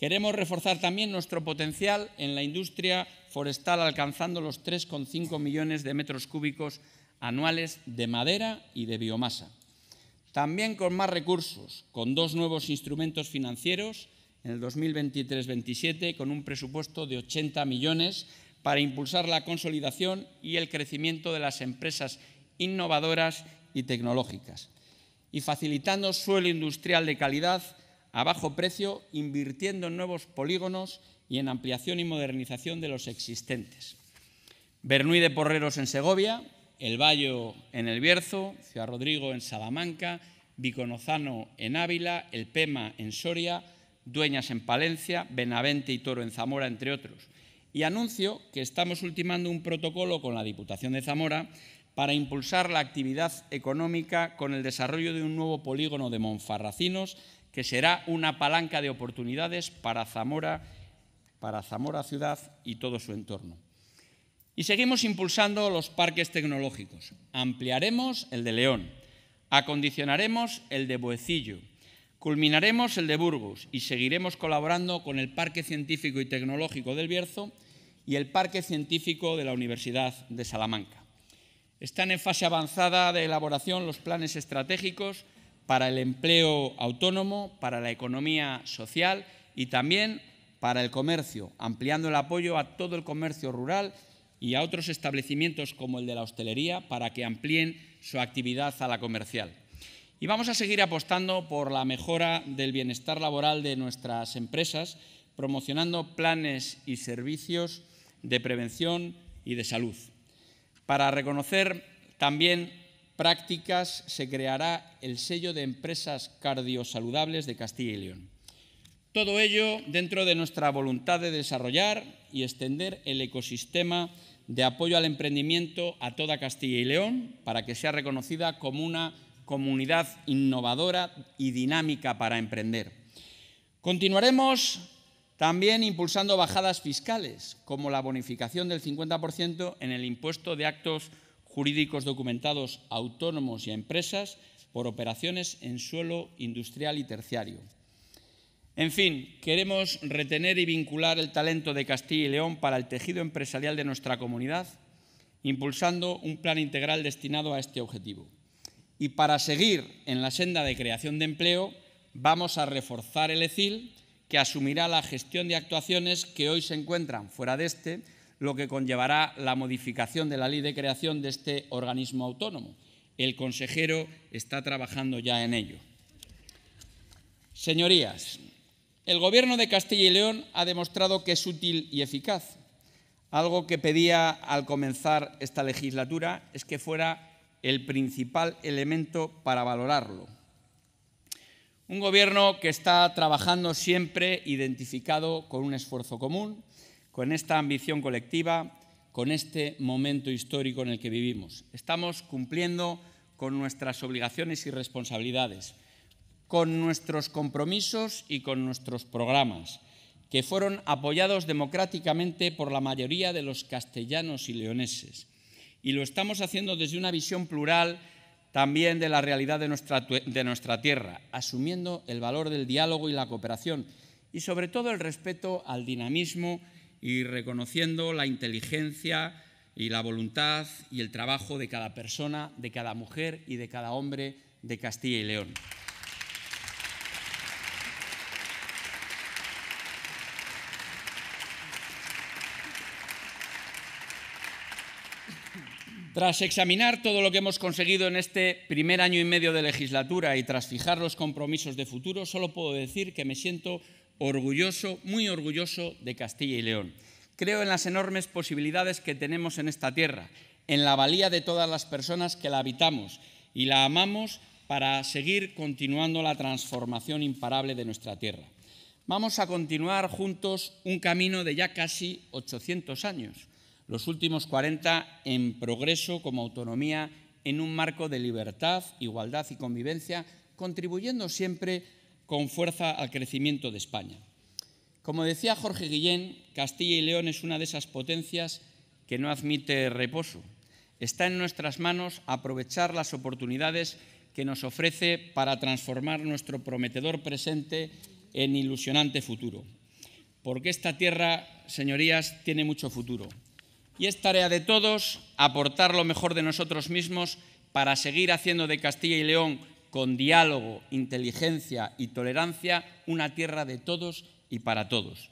Queremos reforzar también nuestro potencial en la industria forestal, alcanzando los 3,5 millones de metros cúbicos anuales de madera y de biomasa. También con más recursos, con dos nuevos instrumentos financieros en el 2023-27, con un presupuesto de 80 millones para impulsar la consolidación y el crecimiento de las empresas innovadoras y tecnológicas y facilitando suelo industrial de calidad a bajo precio, invirtiendo en nuevos polígonos y en ampliación y modernización de los existentes. Bernuy de Porreros en Segovia, El Bayo en El Bierzo, Ciudad Rodrigo en Salamanca, Viconozano en Ávila, El Pema en Soria, Dueñas en Palencia, Benavente y Toro en Zamora, entre otros. Y anuncio que estamos ultimando un protocolo con la Diputación de Zamora para impulsar la actividad económica con el desarrollo de un nuevo polígono de Monfarracinos, que será una palanca de oportunidades para Zamora, para Zamora ciudad y todo su entorno. Y seguimos impulsando los parques tecnológicos. Ampliaremos el de León, acondicionaremos el de Boecillo, culminaremos el de Burgos y seguiremos colaborando con el Parque Científico y Tecnológico del Bierzo y el Parque Científico de la Universidad de Salamanca. Están en fase avanzada de elaboración los planes estratégicos para el empleo autónomo, para la economía social y también para el comercio, ampliando el apoyo a todo el comercio rural y a otros establecimientos como el de la hostelería para que amplíen su actividad a la comercial. Y vamos a seguir apostando por la mejora del bienestar laboral de nuestras empresas, promocionando planes y servicios de prevención y de salud. Para reconocer también prácticas se creará el sello de empresas cardiosaludables de Castilla y León. Todo ello dentro de nuestra voluntad de desarrollar y extender el ecosistema de apoyo al emprendimiento a toda Castilla y León para que sea reconocida como una comunidad innovadora y dinámica para emprender. Continuaremos también impulsando bajadas fiscales, como la bonificación del 50% en el impuesto de actos jurídicos documentados autónomos y a empresas por operaciones en suelo industrial y terciario. En fin, queremos retener y vincular el talento de Castilla y León para el tejido empresarial de nuestra comunidad, impulsando un plan integral destinado a este objetivo. Y para seguir en la senda de creación de empleo, vamos a reforzar el ECIL que asumirá la gestión de actuaciones que hoy se encuentran fuera de este, lo que conllevará la modificación de la ley de creación de este organismo autónomo. El consejero está trabajando ya en ello. Señorías, el Gobierno de Castilla y León ha demostrado que es útil y eficaz. Algo que pedía al comenzar esta legislatura es que fuera el principal elemento para valorarlo. Un gobierno que está trabajando siempre identificado con un esfuerzo común, con esta ambición colectiva, con este momento histórico en el que vivimos. Estamos cumpliendo con nuestras obligaciones y responsabilidades, con nuestros compromisos y con nuestros programas, que fueron apoyados democráticamente por la mayoría de los castellanos y leoneses. Y lo estamos haciendo desde una visión plural también de la realidad de nuestra, de nuestra tierra, asumiendo el valor del diálogo y la cooperación y sobre todo el respeto al dinamismo y reconociendo la inteligencia y la voluntad y el trabajo de cada persona, de cada mujer y de cada hombre de Castilla y León. Tras examinar todo lo que hemos conseguido en este primer año y medio de legislatura y tras fijar los compromisos de futuro, solo puedo decir que me siento orgulloso, muy orgulloso de Castilla y León. Creo en las enormes posibilidades que tenemos en esta tierra, en la valía de todas las personas que la habitamos y la amamos para seguir continuando la transformación imparable de nuestra tierra. Vamos a continuar juntos un camino de ya casi 800 años, los últimos 40 en progreso como autonomía en un marco de libertad, igualdad y convivencia, contribuyendo siempre con fuerza al crecimiento de España. Como decía Jorge Guillén, Castilla y León es una de esas potencias que no admite reposo. Está en nuestras manos aprovechar las oportunidades que nos ofrece para transformar nuestro prometedor presente en ilusionante futuro. Porque esta tierra, señorías, tiene mucho futuro. Y es tarea de todos aportar lo mejor de nosotros mismos para seguir haciendo de Castilla y León, con diálogo, inteligencia y tolerancia, una tierra de todos y para todos.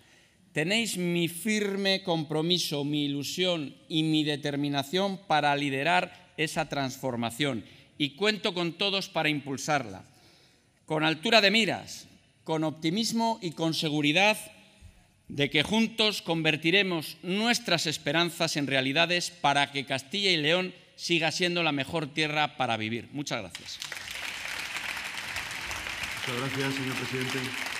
Tenéis mi firme compromiso, mi ilusión y mi determinación para liderar esa transformación y cuento con todos para impulsarla. Con altura de miras, con optimismo y con seguridad de que juntos convertiremos nuestras esperanzas en realidades para que Castilla y León siga siendo la mejor tierra para vivir. Muchas gracias. Muchas gracias, señor presidente.